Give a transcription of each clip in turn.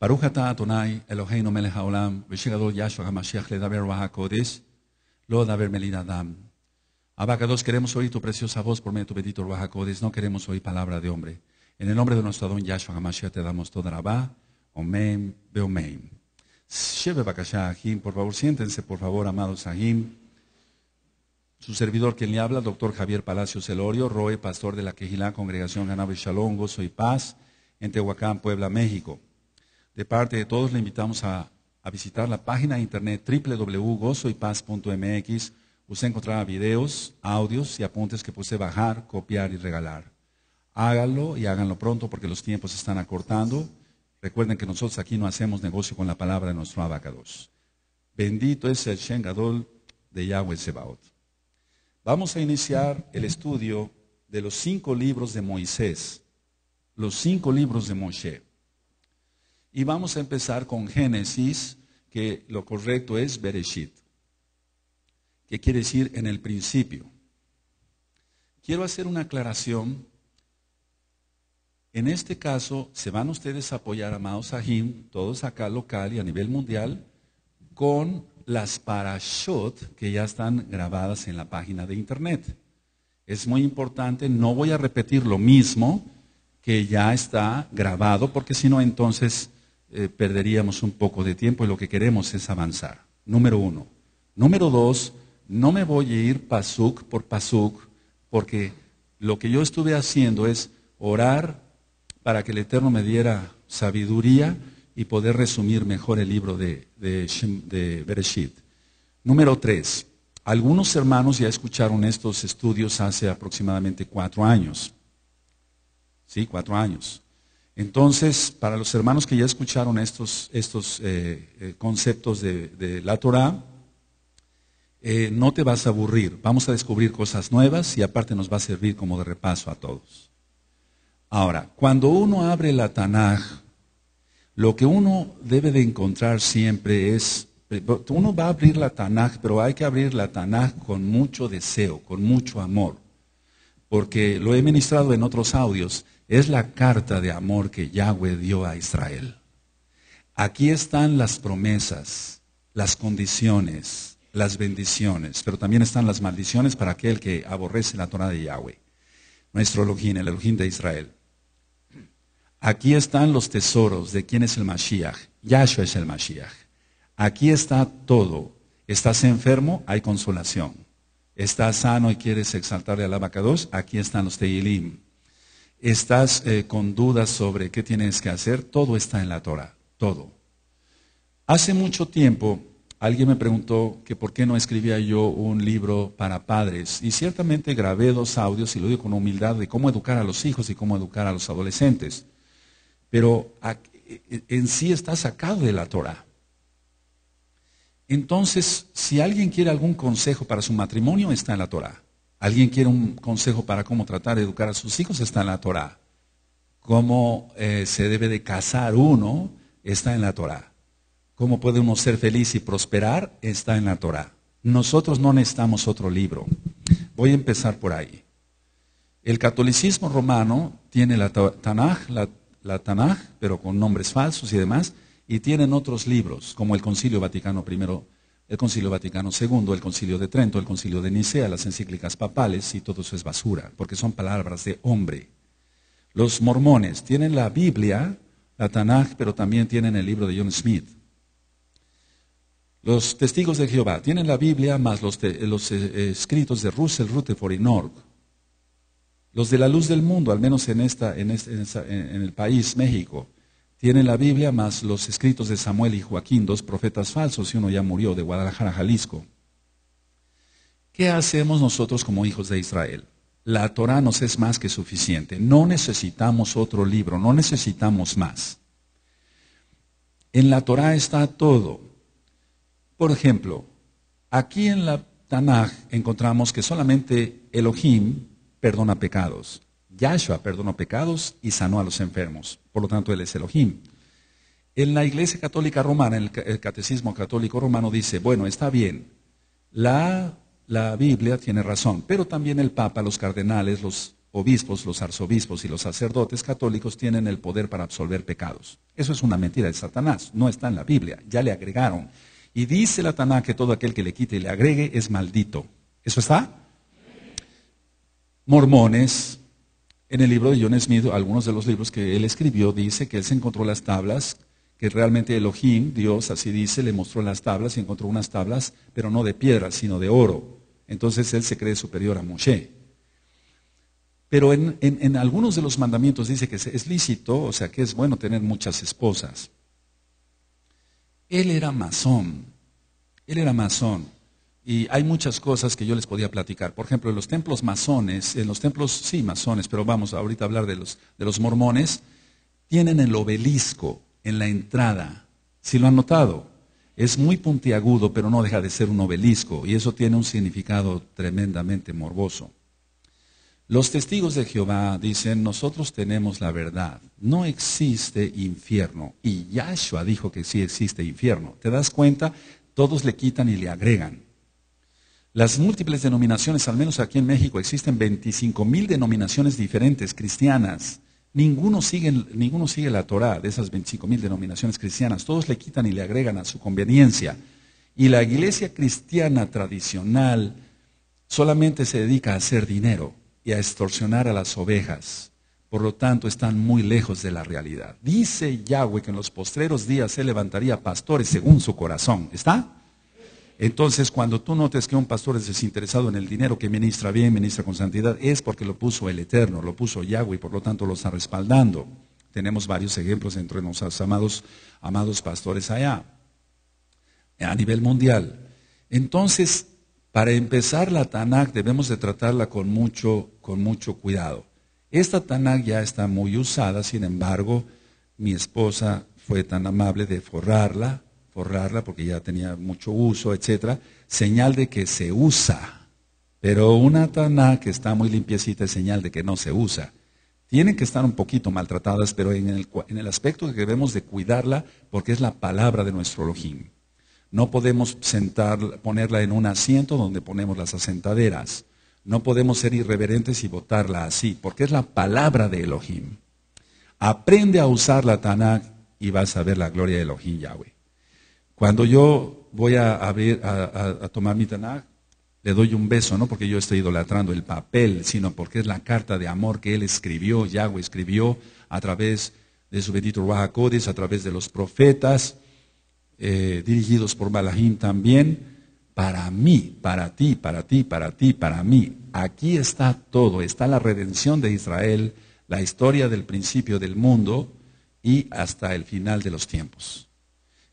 Barujata atonay, Eloheino Eloheinu melech haolam, Hamashiach, Yahshua HaMashiach ledaber v'hakodes, lo daber Adam. Abacados, queremos oír tu preciosa voz por medio de tu bendito Ruajacodes, no queremos oír palabra de hombre. En el nombre de nuestro Adón Yashua HaMashiach te damos toda la va, omein, beomem. Sheve bakasha por favor, siéntense, por favor, amados ahim. Su servidor quien le habla, doctor Javier Palacio Celorio, Roe, pastor de la Quejilá, Congregación Ganabe Shalom, soy Paz, en Tehuacán, Puebla, México de parte de todos le invitamos a, visitar la página de internet www.gozoypaz.mx. Usted encontrará videos, audios y apuntes que puede bajar, copiar y regalar. Háganlo y háganlo pronto porque los tiempos se están acortando. Recuerden que nosotros aquí no hacemos negocio con la palabra de nuestro abacados. Bendito es el Shengadol de Yahweh Sebaot. Vamos a iniciar el estudio de los cinco libros de Moisés, los cinco libros de Moshe. Y vamos a empezar con Génesis, que lo correcto es Bereshit, que quiere decir en el principio. Quiero hacer una aclaración. En este caso, se van ustedes a apoyar, amados Sahim, todos acá local y a nivel mundial, con las parashot que ya están grabadas en la página de internet. Es muy importante, no voy a repetir lo mismo que ya está grabado, porque si no, entonces eh, perderíamos un poco de tiempo y lo que queremos es avanzar. Número uno. Número dos, no me voy a ir pasuk por pasuk, porque lo que yo estuve haciendo es orar para que el Eterno me diera sabiduría y poder resumir mejor el libro de, de, de Bereshit. Número tres, algunos hermanos ya escucharon estos estudios hace aproximadamente cuatro años. Sí, cuatro años. Entonces, para los hermanos que ya escucharon estos, eh, eh, conceptos de, la Torah, eh, no te vas a aburrir, vamos a descubrir cosas nuevas y aparte nos va a servir como de repaso a todos. Ahora, cuando uno abre la Tanaj, lo que uno debe de encontrar siempre es, uno va a abrir la Tanaj, pero hay que abrir la Tanaj con mucho deseo, con mucho amor, porque lo he ministrado en otros audios, es la carta de amor que Yahweh dio a Israel. Aquí están las promesas, las condiciones, las bendiciones, pero también están las maldiciones para aquel que aborrece la Torah de Yahweh, nuestro Elohim, el Elohim de Israel. Aquí están los tesoros de quién es el Mashiach. Yahshua es el Mashiach. Aquí está todo. Estás enfermo, hay consolación. Estás sano y quieres exaltarle al abacados, aquí están los Teilim estás eh, con dudas sobre qué tienes que hacer, todo está en la Torah, todo. Hace mucho tiempo alguien me preguntó que por qué no escribía yo un libro para padres y ciertamente grabé dos audios y lo digo con humildad de cómo educar a los hijos y cómo educar a los adolescentes, pero e, en sí está sacado de la Torah. Entonces, si alguien quiere algún consejo para su matrimonio, está en la Torah. ¿Alguien quiere un consejo para cómo tratar de educar a sus hijos? Está en la Torá. Cómo eh, se debe de casar uno está en la Torá. Cómo puede uno ser feliz y prosperar está en la Torá. Nosotros no necesitamos otro libro. Voy a empezar por ahí. El catolicismo romano tiene la Tanaj, la, la Tanaj, pero con nombres falsos y demás, y tienen otros libros, como el Concilio Vaticano I el Concilio Vaticano II, el Concilio de Trento, el Concilio de Nicea, las encíclicas papales y todo eso es basura, porque son palabras de hombre. Los mormones tienen la Biblia, la Tanaj, pero también tienen el libro de John Smith. Los testigos de Jehová tienen la Biblia más los, eh, escritos de Russell, Rutherford y Norg. Los de la luz del mundo, al menos en, este, en, en el país, México, tiene la Biblia más los escritos de Samuel y Joaquín, dos profetas falsos, y uno ya murió de Guadalajara, Jalisco. ¿Qué hacemos nosotros como hijos de Israel? La Torah nos es más que suficiente. No necesitamos otro libro, no necesitamos más. En la Torah está todo. Por ejemplo, aquí en la Tanaj encontramos que solamente Elohim perdona pecados. Yahshua perdonó pecados y sanó a los enfermos. Por lo tanto, Él es Elohim. En la Iglesia Católica Romana, en el Catecismo Católico Romano dice, bueno, está bien, la, la Biblia tiene razón, pero también el Papa, los cardenales, los obispos, los arzobispos y los sacerdotes católicos tienen el poder para absolver pecados. Eso es una mentira de Satanás, no está en la Biblia, ya le agregaron. Y dice Satanás que todo aquel que le quite y le agregue es maldito. ¿Eso está? Mormones, en el libro de John Smith, algunos de los libros que él escribió, dice que él se encontró las tablas, que realmente Elohim, Dios, así dice, le mostró las tablas y encontró unas tablas, pero no de piedra, sino de oro. Entonces él se cree superior a Moshe. Pero en, algunos de los mandamientos dice que es lícito, o sea que es bueno tener muchas esposas. Él era masón. Él era masón. Y hay muchas cosas que yo les podía platicar. Por ejemplo, en los templos masones, en los templos, sí, masones, pero vamos ahorita a hablar de los, de los mormones, tienen el obelisco en la entrada. Si lo han notado, es muy puntiagudo, pero no deja de ser un obelisco. Y eso tiene un significado tremendamente morboso. Los testigos de Jehová dicen, nosotros tenemos la verdad. No existe infierno. Y Yahshua dijo que sí existe infierno. ¿Te das cuenta? Todos le quitan y le agregan. Las múltiples denominaciones, al menos aquí en México, existen 25 mil denominaciones diferentes cristianas. Ninguno sigue, sigue la Torah de esas 25 mil denominaciones cristianas. Todos le quitan y le agregan a su conveniencia. Y la iglesia cristiana tradicional solamente se dedica a hacer dinero y a extorsionar a las ovejas. Por lo tanto, están muy lejos de la realidad. Dice Yahweh que en los postreros días se levantaría pastores según su corazón. ¿Está? Entonces, cuando tú notes que un pastor es desinteresado en el dinero, que ministra bien, ministra con santidad, es porque lo puso el Eterno, lo puso Yahweh y por lo tanto lo está respaldando. Tenemos varios ejemplos entre nuestros amados, amados pastores allá, a nivel mundial. Entonces, para empezar la Tanakh debemos de tratarla con mucho, con mucho cuidado. Esta Tanakh ya está muy usada, sin embargo, mi esposa fue tan amable de forrarla borrarla porque ya tenía mucho uso, etcétera, Señal de que se usa. Pero una taná que está muy limpiecita es señal de que no se usa. Tienen que estar un poquito maltratadas, pero en el, en el aspecto que debemos de cuidarla, porque es la palabra de nuestro Elohim. No podemos sentar, ponerla en un asiento donde ponemos las asentaderas. No podemos ser irreverentes y botarla así, porque es la palabra de Elohim. Aprende a usar la Tanakh y vas a ver la gloria de Elohim Yahweh. Cuando yo voy a, a, tomar mi Tanaj, le doy un beso, no porque yo esté idolatrando el papel, sino porque es la carta de amor que él escribió, Yahweh escribió a través de su bendito Rahakodis, a través de los profetas, eh, dirigidos por Balahim también, para mí, para ti, para ti, para ti, para mí. Aquí está todo, está la redención de Israel, la historia del principio del mundo y hasta el final de los tiempos.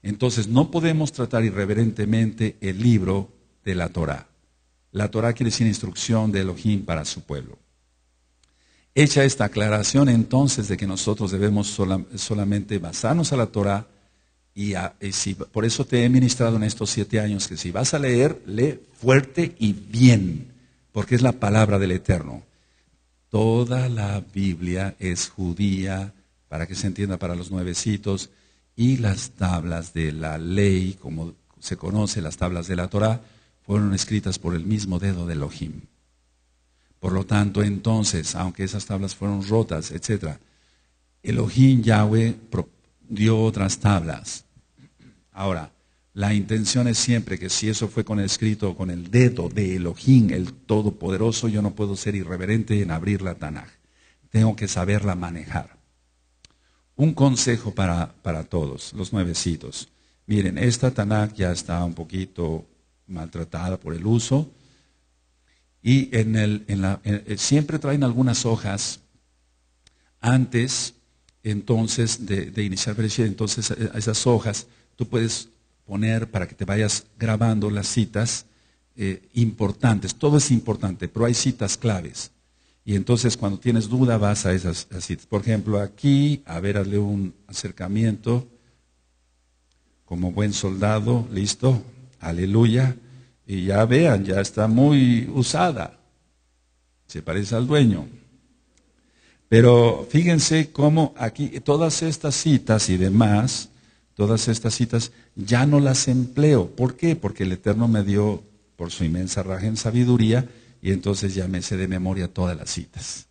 Entonces no podemos tratar irreverentemente el libro de la Torá. La Torá quiere decir instrucción de Elohim para su pueblo. Hecha esta aclaración entonces de que nosotros debemos solamente basarnos a la Torá y, por eso te he ministrado en estos siete años que si vas a leer, lee fuerte y bien, porque es la palabra del Eterno. Toda la Biblia es judía, para que se entienda para los nuevecitos, y las tablas de la ley, como se conoce, las tablas de la Torá, fueron escritas por el mismo dedo de Elohim. Por lo tanto, entonces, aunque esas tablas fueron rotas, etc., Elohim Yahweh dio otras tablas. Ahora, la intención es siempre que si eso fue con escrito con el dedo de Elohim, el Todopoderoso, yo no puedo ser irreverente en abrir la Tanaj. Tengo que saberla manejar un consejo para, todos, los nuevecitos. Miren, esta tanak ya está un poquito maltratada por el uso. Y en el, en la, eh, siempre traen algunas hojas antes, entonces, de, iniciar Bereshit. Entonces, eh, esas hojas tú puedes poner para que te vayas grabando las citas eh, importantes. Todo es importante, pero hay citas claves. Y entonces cuando tienes duda vas a esas citas. Por ejemplo, aquí, a ver, hazle un acercamiento. Como buen soldado, listo, aleluya. Y ya vean, ya está muy usada. Se parece al dueño. Pero fíjense cómo aquí todas estas citas y demás, todas estas citas, ya no las empleo. ¿Por qué? Porque el Eterno me dio, por su inmensa raja en sabiduría, y entonces ya me sé de memoria todas las citas.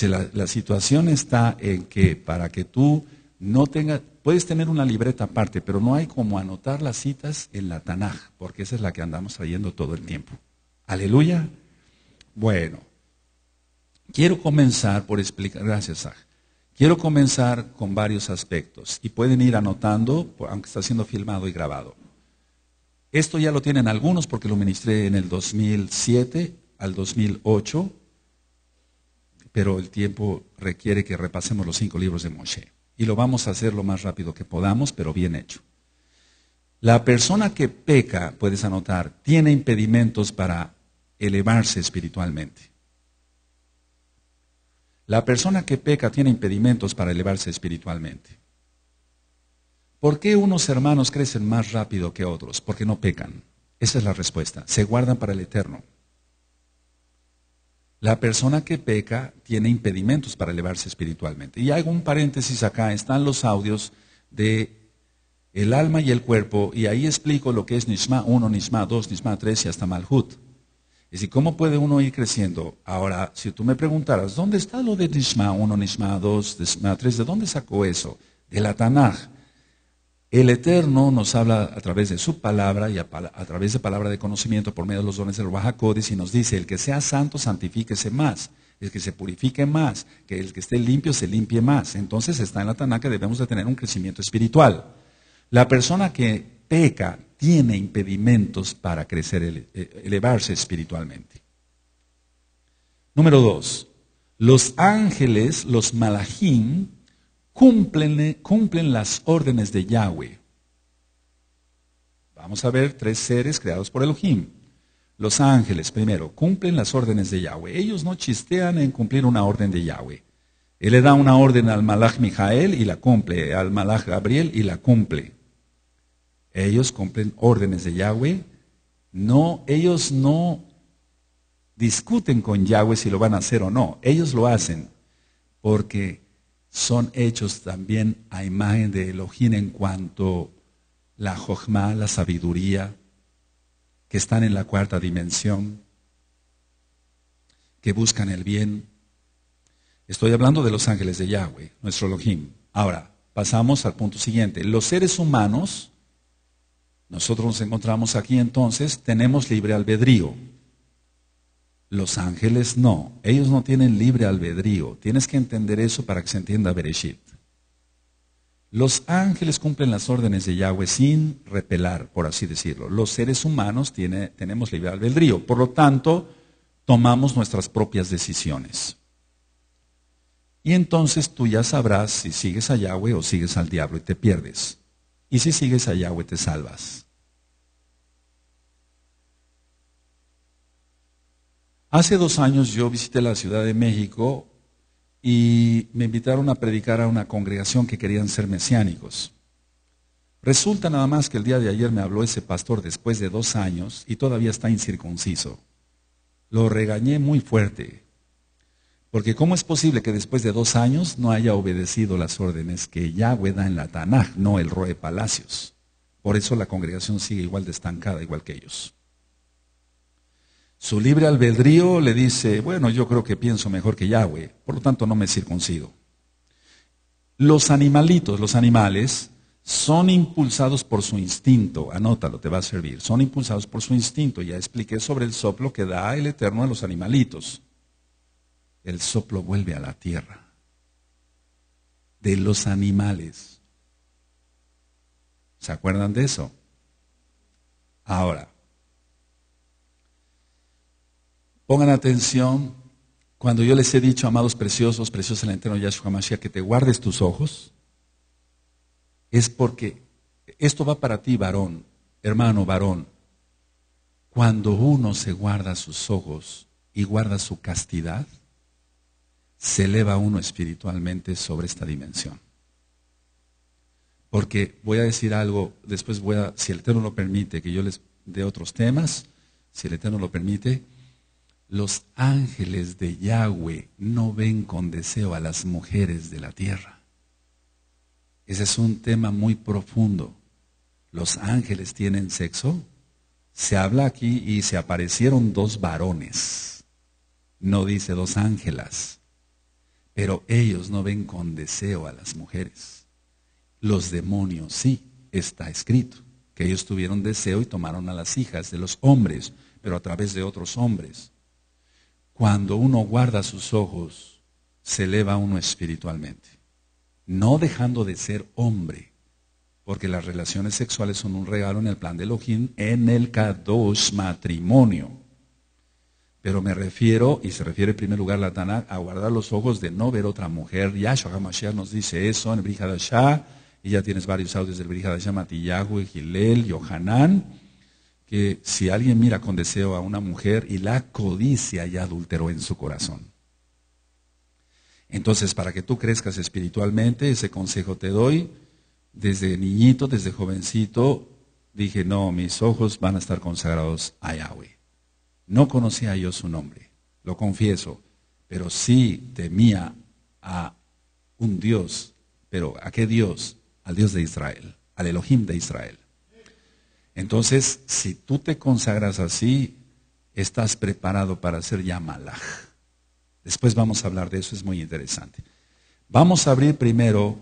la, situación está en que para que tú no tengas, puedes tener una libreta aparte, pero no hay como anotar las citas en la Tanaj, porque esa es la que andamos leyendo todo el tiempo. Aleluya. Bueno, quiero comenzar por explicar, gracias, Saj. Quiero comenzar con varios aspectos y pueden ir anotando, aunque está siendo filmado y grabado. Esto ya lo tienen algunos porque lo ministré en el 2007 al 2008, pero el tiempo requiere que repasemos los cinco libros de Moshe. Y lo vamos a hacer lo más rápido que podamos, pero bien hecho. La persona que peca, puedes anotar, tiene impedimentos para elevarse espiritualmente. La persona que peca tiene impedimentos para elevarse espiritualmente. ¿Por qué unos hermanos crecen más rápido que otros? Porque no pecan. Esa es la respuesta. Se guardan para el eterno. La persona que peca tiene impedimentos para elevarse espiritualmente. Y hago un paréntesis acá, están los audios de el alma y el cuerpo, y ahí explico lo que es Nishma 1, Nishma 2, Nishma 3 y hasta Malhut. Es decir, ¿cómo puede uno ir creciendo? Ahora, si tú me preguntaras, ¿dónde está lo de Nishma 1, Nishma 2, Nishma 3? ¿De dónde sacó eso? De la Tanaj. El Eterno nos habla a través de su palabra y a, través de palabra de conocimiento por medio de los dones del Bajacodes y nos dice, el que sea santo santifíquese más, el que se purifique más, que el que esté limpio se limpie más. Entonces está en la tanaka debemos de tener un crecimiento espiritual. La persona que peca tiene impedimentos para crecer, e, elevarse espiritualmente. Número dos, los ángeles, los malajim, cumplen, cumplen las órdenes de Yahweh. Vamos a ver tres seres creados por Elohim. Los ángeles, primero, cumplen las órdenes de Yahweh. Ellos no chistean en cumplir una orden de Yahweh. Él le da una orden al Malach Mijael y la cumple, al Malach Gabriel y la cumple. Ellos cumplen órdenes de Yahweh. No, ellos no discuten con Yahweh si lo van a hacer o no. Ellos lo hacen porque son hechos también a imagen de Elohim en cuanto la jojma, la sabiduría, que están en la cuarta dimensión, que buscan el bien. Estoy hablando de los ángeles de Yahweh, nuestro Elohim. Ahora, pasamos al punto siguiente. Los seres humanos, nosotros nos encontramos aquí entonces, tenemos libre albedrío. Los ángeles no, ellos no tienen libre albedrío. Tienes que entender eso para que se entienda Bereshit. Los ángeles cumplen las órdenes de Yahweh sin repelar, por así decirlo. Los seres humanos tiene, tenemos libre albedrío, por lo tanto, tomamos nuestras propias decisiones. Y entonces tú ya sabrás si sigues a Yahweh o sigues al diablo y te pierdes. Y si sigues a Yahweh te salvas. Hace dos años yo visité la Ciudad de México y me invitaron a predicar a una congregación que querían ser mesiánicos. Resulta nada más que el día de ayer me habló ese pastor después de dos años y todavía está incircunciso. Lo regañé muy fuerte, porque ¿cómo es posible que después de dos años no haya obedecido las órdenes que Yahweh da en la Tanaj, no el Roe Palacios? Por eso la congregación sigue igual de estancada, igual que ellos. Su libre albedrío le dice, bueno, yo creo que pienso mejor que Yahweh, por lo tanto no me circuncido. Los animalitos, los animales, son impulsados por su instinto, anótalo, te va a servir, son impulsados por su instinto, ya expliqué sobre el soplo que da el Eterno a los animalitos. El soplo vuelve a la tierra de los animales. ¿Se acuerdan de eso? Ahora, Pongan atención cuando yo les he dicho, amados preciosos, preciosos en el eterno Yahshua Mashiach, que te guardes tus ojos. Es porque esto va para ti, varón, hermano, varón. Cuando uno se guarda sus ojos y guarda su castidad, se eleva uno espiritualmente sobre esta dimensión. Porque voy a decir algo, después voy a, si el Eterno lo permite, que yo les dé otros temas, si el Eterno lo permite, los ángeles de Yahweh no ven con deseo a las mujeres de la tierra. Ese es un tema muy profundo. ¿Los ángeles tienen sexo? Se habla aquí y se aparecieron dos varones. No dice dos ángelas. Pero ellos no ven con deseo a las mujeres. Los demonios sí, está escrito. Que ellos tuvieron deseo y tomaron a las hijas de los hombres, pero a través de otros hombres cuando uno guarda sus ojos, se eleva uno espiritualmente. No dejando de ser hombre, porque las relaciones sexuales son un regalo en el plan de Elohim, en el k matrimonio. Pero me refiero, y se refiere en primer lugar la Tanakh, a guardar los ojos de no ver otra mujer. Yahshua HaMashiach nos dice eso en el Brihadashah, y ya tienes varios audios del Brihadashah, Matiyahu, Gilel, Yohanan que si alguien mira con deseo a una mujer y la codicia ya adulteró en su corazón. Entonces, para que tú crezcas espiritualmente, ese consejo te doy. Desde niñito, desde jovencito, dije, no, mis ojos van a estar consagrados a Yahweh. No conocía yo su nombre, lo confieso, pero sí temía a un Dios. Pero ¿a qué Dios? Al Dios de Israel, al Elohim de Israel. Entonces, si tú te consagras así, estás preparado para ser Yamalaj. Después vamos a hablar de eso, es muy interesante. Vamos a abrir primero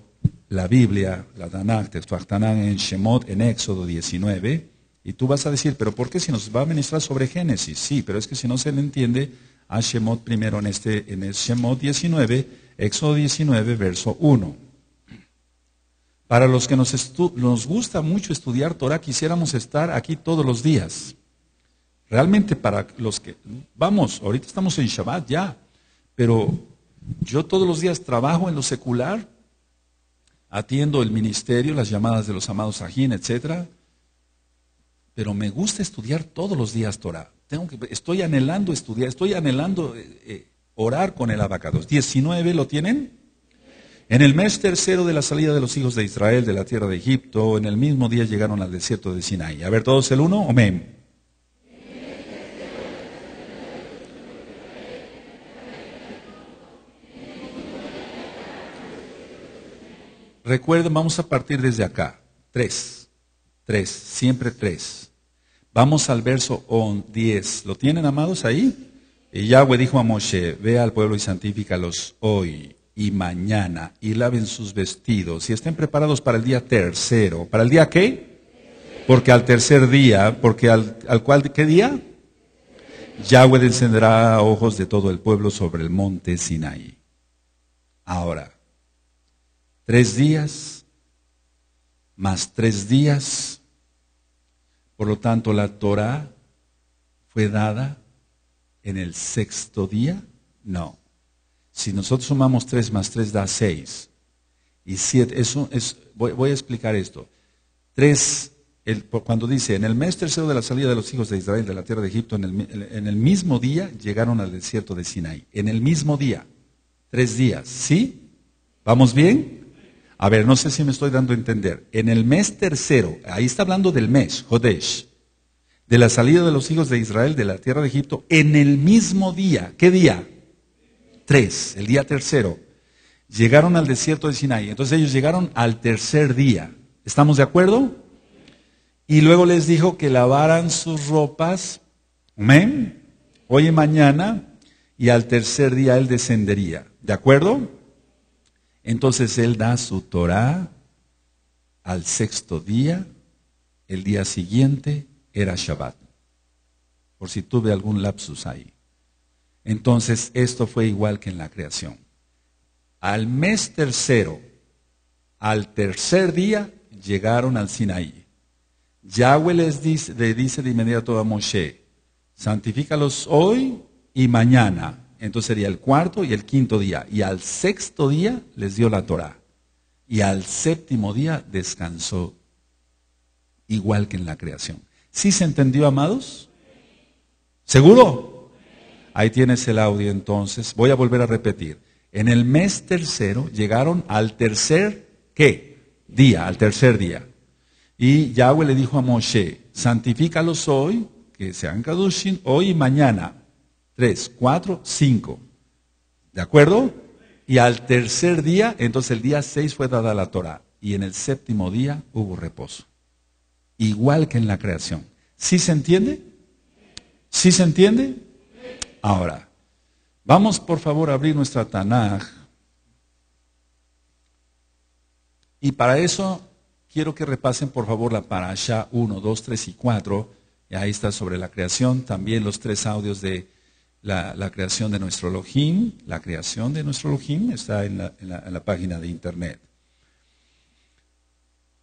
la Biblia, la Tanakh, en Shemot, en Éxodo 19, y tú vas a decir, pero ¿por qué si nos va a ministrar sobre Génesis? Sí, pero es que si no se le entiende a Shemot primero en este, en el Shemot 19, Éxodo 19, verso 1. Para los que nos, nos gusta mucho estudiar Torah, quisiéramos estar aquí todos los días. Realmente para los que, vamos, ahorita estamos en Shabbat ya, pero yo todos los días trabajo en lo secular, atiendo el ministerio, las llamadas de los amados Sajín, etc. Pero me gusta estudiar todos los días Torah. Tengo que, estoy anhelando estudiar, estoy anhelando eh, eh, orar con el abacados. 19, ¿lo tienen? En el mes tercero de la salida de los hijos de Israel de la tierra de Egipto, en el mismo día llegaron al desierto de Sinai. A ver, todos el uno, amén. Recuerden, vamos a partir desde acá. Tres, tres, siempre tres. Vamos al verso 10. ¿Lo tienen, amados, ahí? Y Yahweh dijo a Moshe, ve al pueblo y santifícalos hoy y mañana y laven sus vestidos y estén preparados para el día tercero. ¿Para el día qué? Porque al tercer día, porque al, al cual, ¿qué día? Yahweh encenderá ojos de todo el pueblo sobre el monte Sinaí. Ahora, tres días más tres días. Por lo tanto, la Torah fue dada en el sexto día. No si nosotros sumamos 3 más 3 da 6. Y 7, eso es, voy, a explicar esto. 3, cuando dice, en el mes tercero de la salida de los hijos de Israel de la tierra de Egipto, en el, en el mismo día llegaron al desierto de Sinaí. En el mismo día. Tres días. ¿Sí? ¿Vamos bien? A ver, no sé si me estoy dando a entender. En el mes tercero, ahí está hablando del mes, Jodesh, de la salida de los hijos de Israel de la tierra de Egipto, en el mismo día. ¿Qué día? Tres, el día tercero, llegaron al desierto de Sinai. Entonces ellos llegaron al tercer día. ¿Estamos de acuerdo? Y luego les dijo que lavaran sus ropas, amén, hoy y mañana, y al tercer día él descendería. ¿De acuerdo? Entonces él da su Torah al sexto día, el día siguiente era Shabbat. Por si tuve algún lapsus ahí. Entonces, esto fue igual que en la creación. Al mes tercero, al tercer día, llegaron al Sinaí. Yahweh les dice, dice de inmediato a Moshe, santifícalos hoy y mañana. Entonces sería el cuarto y el quinto día. Y al sexto día les dio la Torah. Y al séptimo día descansó, igual que en la creación. ¿Sí se entendió, amados? ¿Seguro? Ahí tienes el audio entonces. Voy a volver a repetir. En el mes tercero llegaron al tercer qué? Día, al tercer día. Y Yahweh le dijo a Moshe, santifícalos hoy, que sean kadushin, hoy y mañana. Tres, cuatro, cinco. ¿De acuerdo? Y al tercer día, entonces el día seis fue dada la Torah. Y en el séptimo día hubo reposo. Igual que en la creación. ¿Sí se entiende? ¿Sí se entiende? Ahora, vamos por favor a abrir nuestra Tanaj. Y para eso quiero que repasen por favor la Parasha 1, 2, 3 y 4. Y ahí está sobre la creación, también los tres audios de la, creación de nuestro Elohim. La creación de nuestro Elohim está en la, en la página de internet.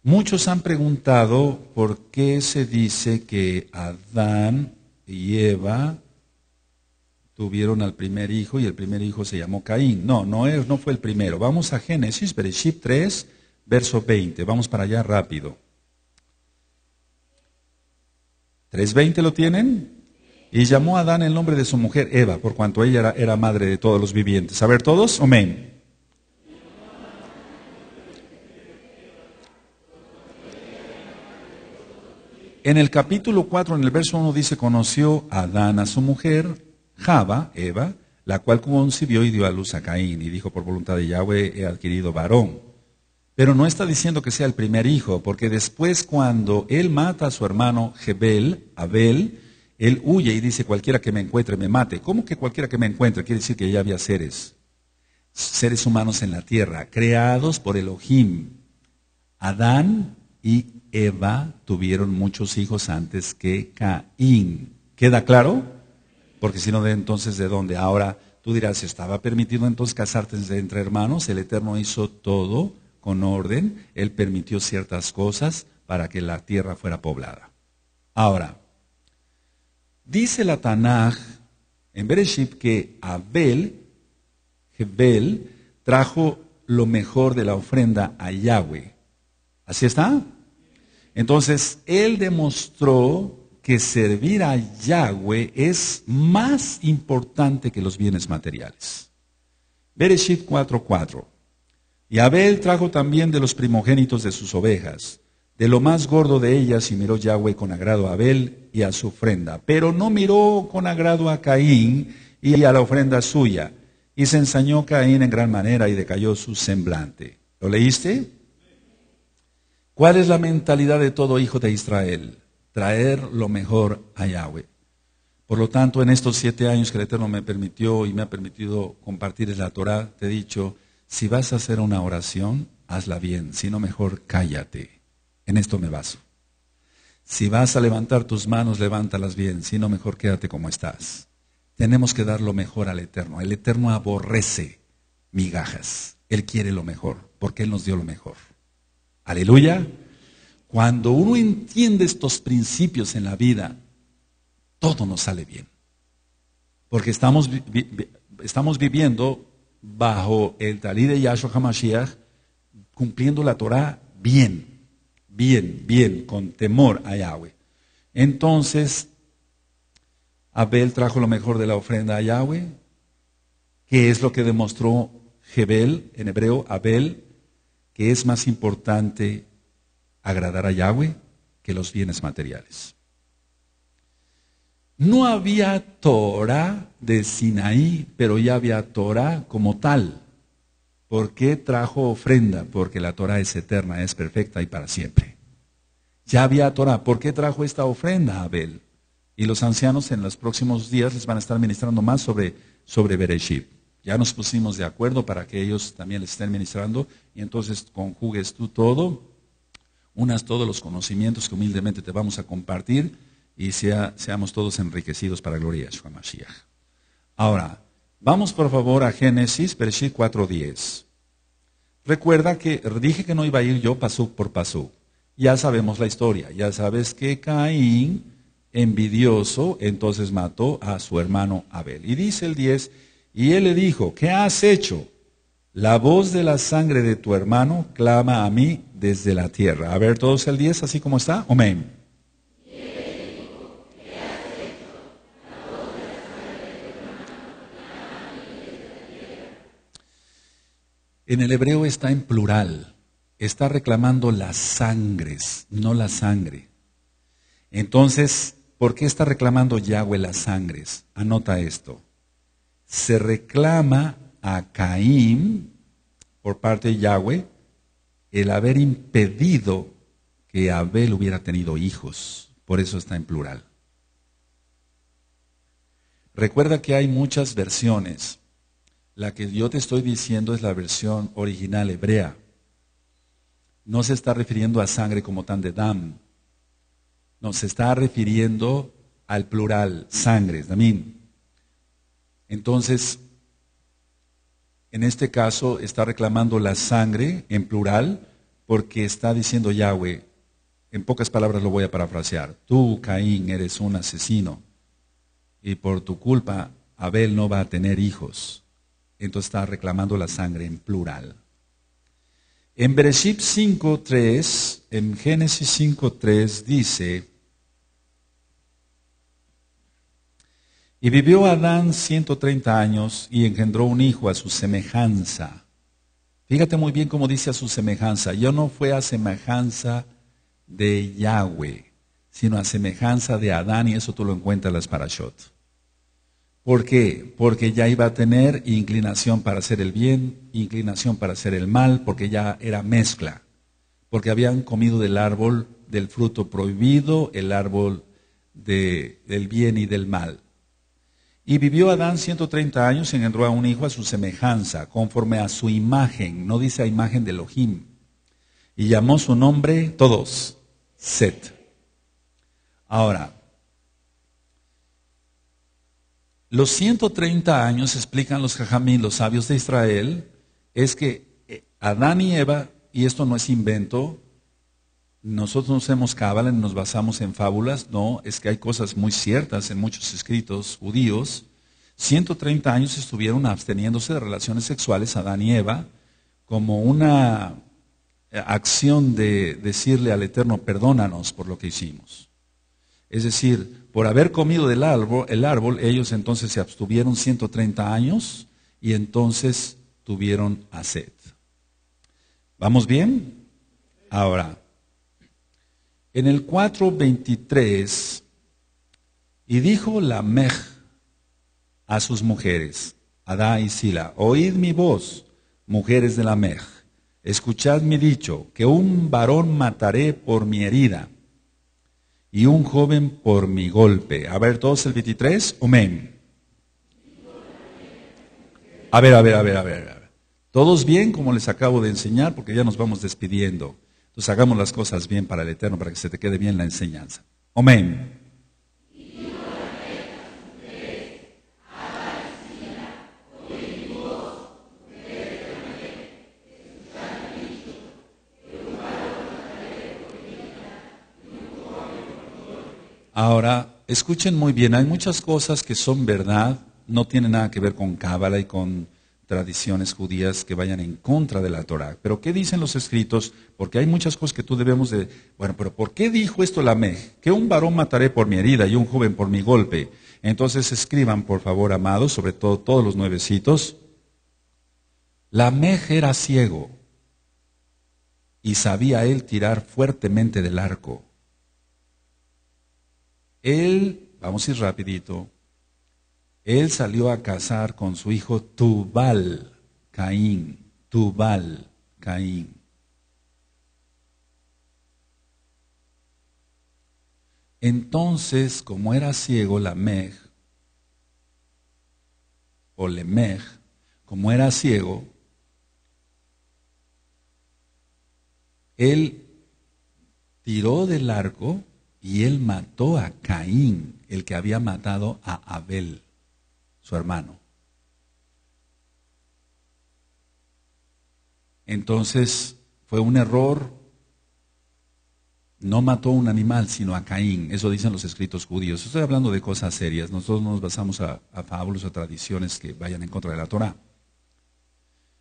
Muchos han preguntado por qué se dice que Adán y Eva tuvieron al primer hijo y el primer hijo se llamó Caín. No, no, no fue el primero. Vamos a Génesis, Bereshit 3, verso 20. Vamos para allá rápido. 3.20 lo tienen. Y llamó a Adán el nombre de su mujer Eva, por cuanto ella era, era madre de todos los vivientes. A ver todos, amén. En el capítulo 4, en el verso 1 dice, conoció a Adán a su mujer Java, Eva, la cual concibió y dio a luz a Caín y dijo, por voluntad de Yahweh he adquirido varón. Pero no está diciendo que sea el primer hijo, porque después cuando él mata a su hermano Jebel, Abel, él huye y dice, cualquiera que me encuentre me mate. ¿Cómo que cualquiera que me encuentre? Quiere decir que ya había seres, seres humanos en la tierra, creados por Elohim. Adán y Eva tuvieron muchos hijos antes que Caín. ¿Queda claro? porque si no, de entonces, ¿de dónde? Ahora tú dirás, ¿estaba permitido entonces casarte entre hermanos? El Eterno hizo todo con orden, Él permitió ciertas cosas para que la tierra fuera poblada. Ahora, dice la Tanaj en Bereshit que Abel, Jebel, trajo lo mejor de la ofrenda a Yahweh. ¿Así está? Entonces, él demostró que servir a Yahweh es más importante que los bienes materiales. Bereshit 4:4. Y Abel trajo también de los primogénitos de sus ovejas, de lo más gordo de ellas, y miró Yahweh con agrado a Abel y a su ofrenda. Pero no miró con agrado a Caín y a la ofrenda suya. Y se ensañó Caín en gran manera y decayó su semblante. ¿Lo leíste? ¿Cuál es la mentalidad de todo hijo de Israel? traer lo mejor a Yahweh. Por lo tanto, en estos siete años que el Eterno me permitió y me ha permitido compartir la Torah, te he dicho, si vas a hacer una oración, hazla bien, si no mejor cállate. En esto me baso. Si vas a levantar tus manos, levántalas bien, si no mejor quédate como estás. Tenemos que dar lo mejor al Eterno. El Eterno aborrece migajas. Él quiere lo mejor, porque Él nos dio lo mejor. Aleluya. Cuando uno entiende estos principios en la vida, todo nos sale bien. Porque estamos, estamos viviendo bajo el talí de Yahshua HaMashiach, cumpliendo la Torah bien, bien, bien, con temor a Yahweh. Entonces, Abel trajo lo mejor de la ofrenda a Yahweh, que es lo que demostró Jebel, en hebreo, Abel, que es más importante agradar a Yahweh que los bienes materiales. No había Torah de Sinaí, pero ya había Torah como tal. ¿Por qué trajo ofrenda? Porque la Torah es eterna, es perfecta y para siempre. Ya había Torah. ¿Por qué trajo esta ofrenda Abel? Y los ancianos en los próximos días les van a estar ministrando más sobre, sobre Bereshit. Ya nos pusimos de acuerdo para que ellos también les estén ministrando y entonces conjugues tú todo unas todos los conocimientos que humildemente te vamos a compartir y seamos todos enriquecidos para gloria de Yeshua Mashiach. Ahora, vamos por favor a Génesis, cuatro 4.10. Recuerda que dije que no iba a ir yo pasú por pasú. Ya sabemos la historia, ya sabes que Caín, envidioso, entonces mató a su hermano Abel. Y dice el 10, y él le dijo, ¿qué has hecho? La voz de la sangre de tu hermano clama a mí desde la tierra. A ver, todos el 10, así como está. Amén. En el hebreo está en plural. Está reclamando las sangres, no la sangre. Entonces, ¿por qué está reclamando Yahweh las sangres? Anota esto. Se reclama a Caín por parte de Yahweh el haber impedido que Abel hubiera tenido hijos. Por eso está en plural. Recuerda que hay muchas versiones. La que yo te estoy diciendo es la versión original hebrea. No se está refiriendo a sangre como tan de dam. No, se está refiriendo al plural, sangre, damín. Entonces, en este caso está reclamando la sangre en plural porque está diciendo Yahweh, en pocas palabras lo voy a parafrasear, tú Caín eres un asesino y por tu culpa Abel no va a tener hijos. Entonces está reclamando la sangre en plural. En Bereshit 5.3, en Génesis 5.3 dice, Y vivió Adán 130 años y engendró un hijo a su semejanza. Fíjate muy bien cómo dice a su semejanza. Yo no fue a semejanza de Yahweh, sino a semejanza de Adán y eso tú lo encuentras en las parashot. ¿Por qué? Porque ya iba a tener inclinación para hacer el bien, inclinación para hacer el mal, porque ya era mezcla. Porque habían comido del árbol del fruto prohibido, el árbol del bien y del mal. Y vivió Adán 130 años y engendró a un hijo a su semejanza, conforme a su imagen, no dice a imagen de Elohim. Y llamó su nombre, todos, Set. Ahora, los 130 años, explican los jajamín, los sabios de Israel, es que eh, Adán y Eva, y esto no es invento, nosotros no hacemos cábala, nos basamos en fábulas, no, es que hay cosas muy ciertas en muchos escritos judíos. 130 años estuvieron absteniéndose de relaciones sexuales Adán y Eva como una eh, acción de decirle al Eterno, perdónanos por lo que hicimos. Es decir, por haber comido del árbol, el árbol, ellos entonces se abstuvieron 130 años y entonces tuvieron a sed. ¿Vamos bien? Ahora, en el 4.23, y dijo la Mej a sus mujeres, Adá y Sila, oíd mi voz, mujeres de la Mej, escuchad mi dicho, que un varón mataré por mi herida y un joven por mi golpe. A ver, todos el 23, amén. A ver, a ver, a ver, a ver. Todos bien, como les acabo de enseñar, porque ya nos vamos despidiendo. Entonces hagamos las cosas bien para el Eterno, para que se te quede bien la enseñanza. Amén. Ahora, escuchen muy bien, hay muchas cosas que son verdad, no tienen nada que ver con cábala y con tradiciones judías que vayan en contra de la Torah. Pero ¿qué dicen los escritos? Porque hay muchas cosas que tú debemos de... Bueno, pero ¿por qué dijo esto la Mej Que un varón mataré por mi herida y un joven por mi golpe. Entonces escriban, por favor, amados, sobre todo todos los nuevecitos. La Mej era ciego y sabía él tirar fuertemente del arco. Él, vamos a ir rapidito, él salió a cazar con su hijo Tubal, Caín, Tubal, Caín. Entonces, como era ciego Lamej, o Lemej, como era ciego, él tiró del arco y él mató a Caín, el que había matado a Abel su hermano. Entonces fue un error. No mató a un animal, sino a Caín. Eso dicen los escritos judíos. Estoy hablando de cosas serias. Nosotros no nos basamos a, a fábulas o tradiciones que vayan en contra de la Torah.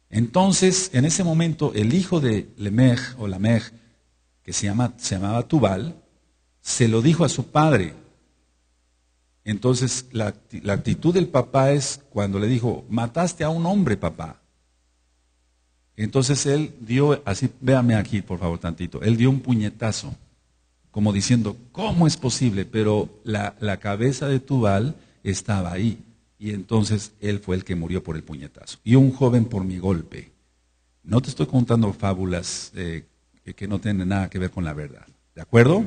Entonces, en ese momento, el hijo de Lemej o lamej que se, se llamaba Tubal, se lo dijo a su padre, entonces, la, actitud del papá es cuando le dijo, mataste a un hombre, papá. Entonces él dio, así, véame aquí por favor tantito, él dio un puñetazo, como diciendo, ¿cómo es posible? Pero la, cabeza de Tubal estaba ahí. Y entonces él fue el que murió por el puñetazo. Y un joven por mi golpe. No te estoy contando fábulas eh, que no tienen nada que ver con la verdad. ¿De acuerdo?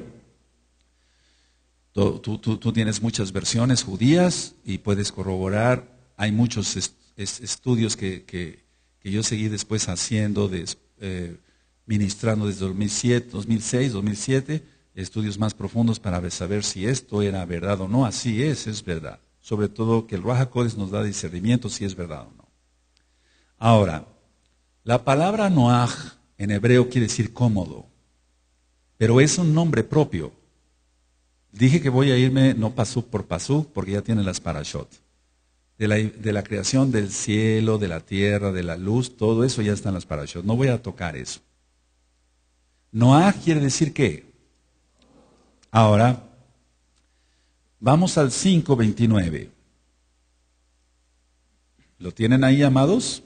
Tú, tienes muchas versiones judías y puedes corroborar. Hay muchos estudios que, yo seguí después haciendo, eh, ministrando desde 2006, 2007, estudios más profundos para saber si esto era verdad o no. Así es, es verdad. Sobre todo que el Raja nos da discernimiento si es verdad o no. Ahora, la palabra Noaj en hebreo quiere decir cómodo, pero es un nombre propio. Dije que voy a irme no pasú por pasú, porque ya tiene las parashot. De la, creación del cielo, de la tierra, de la luz, todo eso ya está en las parashot. No voy a tocar eso. Noah quiere decir qué. Ahora, vamos al 5.29. ¿Lo tienen ahí, amados?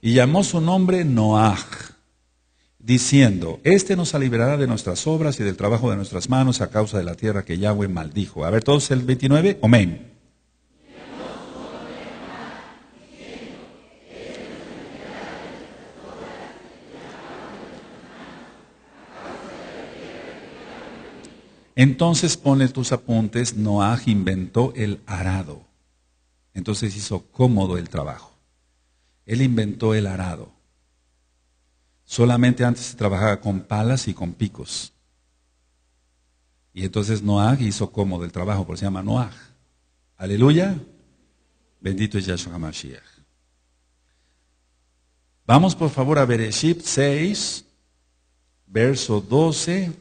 Y llamó su nombre Noah diciendo, Este nos liberará de nuestras obras y del trabajo de nuestras manos a causa de la tierra que Yahweh maldijo. A ver, todos el 29, amén. Entonces ponle tus apuntes, Noah inventó el arado. Entonces hizo cómodo el trabajo. Él inventó el arado. Solamente antes se trabajaba con palas y con picos. Y entonces Noah hizo como del trabajo, por eso se llama Noah. Aleluya. Bendito es Yahshua Mashiach. Vamos por favor a Bereshit 6, verso 12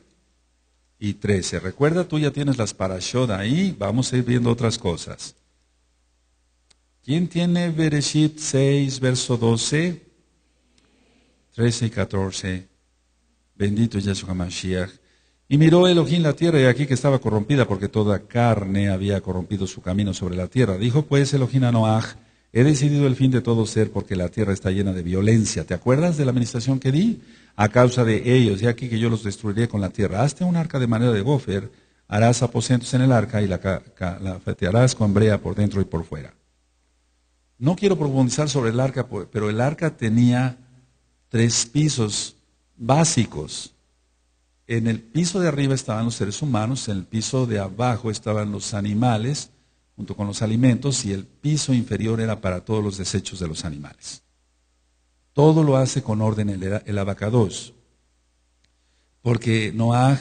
y 13. Recuerda, tú ya tienes las parashot ahí, vamos a ir viendo otras cosas. ¿Quién tiene Bereshit 6, verso 12? 13 y 14. Bendito Yahshua Mashiach. Y miró Elohim la tierra, y aquí que estaba corrompida, porque toda carne había corrompido su camino sobre la tierra. Dijo pues Elohim a Noaj, he decidido el fin de todo ser, porque la tierra está llena de violencia. ¿Te acuerdas de la administración que di? A causa de ellos, y aquí que yo los destruiré con la tierra. Hazte un arca de manera de gofer, harás aposentos en el arca y la, la fetearás con brea por dentro y por fuera. No quiero profundizar sobre el arca, pero el arca tenía tres pisos básicos. En el piso de arriba estaban los seres humanos, en el piso de abajo estaban los animales junto con los alimentos y el piso inferior era para todos los desechos de los animales. Todo lo hace con orden el, el abacados, porque Noah,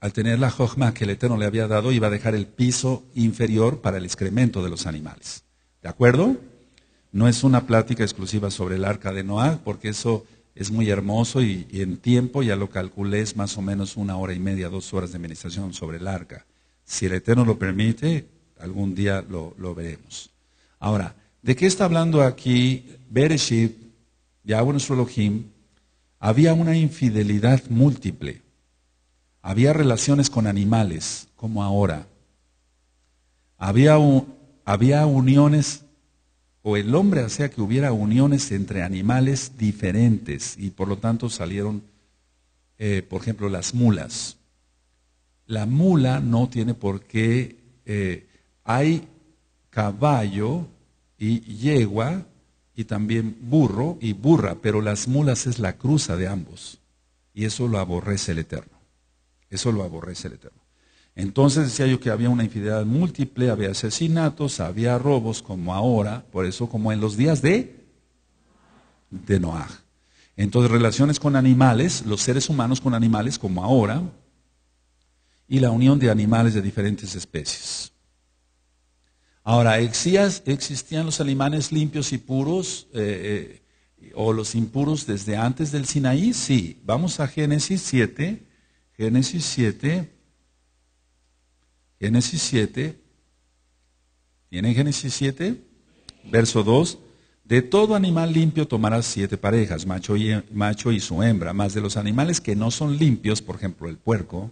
al tener la jojma que el Eterno le había dado, iba a dejar el piso inferior para el excremento de los animales. ¿De acuerdo? No es una plática exclusiva sobre el arca de Noah, porque eso es muy hermoso y, en tiempo, ya lo calculé, es más o menos una hora y media, dos horas de administración sobre el arca. Si el Eterno lo permite, algún día lo, veremos. Ahora, ¿de qué está hablando aquí Bereshit, Yahweh nuestro Elohim? Había una infidelidad múltiple. Había relaciones con animales, como ahora. había uniones o el hombre hacía que hubiera uniones entre animales diferentes y por lo tanto salieron, eh, por ejemplo, las mulas. La mula no tiene por qué, eh, hay caballo y yegua y también burro y burra, pero las mulas es la cruza de ambos y eso lo aborrece el Eterno. Eso lo aborrece el Eterno. Entonces decía yo que había una infidelidad múltiple, había asesinatos, había robos, como ahora, por eso como en los días de, de Entonces relaciones con animales, los seres humanos con animales, como ahora, y la unión de animales de diferentes especies. Ahora, ¿existían los animales limpios y puros eh, eh, o los impuros desde antes del Sinaí? Sí. Vamos a Génesis 7. Génesis 7. Génesis 7, ¿tienen Génesis 7? Verso 2. De todo animal limpio tomarás siete parejas, macho y, macho y su hembra, más de los animales que no son limpios, por ejemplo el puerco,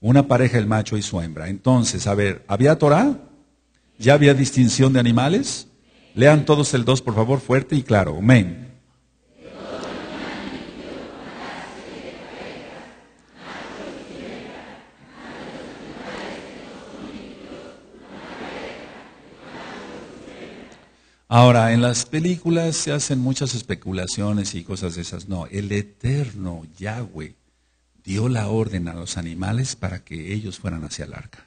una pareja el macho y su hembra. Entonces, a ver, ¿había Torah? ¿Ya había distinción de animales? Lean todos el 2, por favor, fuerte y claro. Amén. Ahora, en las películas se hacen muchas especulaciones y cosas de esas. No, el eterno Yahweh dio la orden a los animales para que ellos fueran hacia el arca.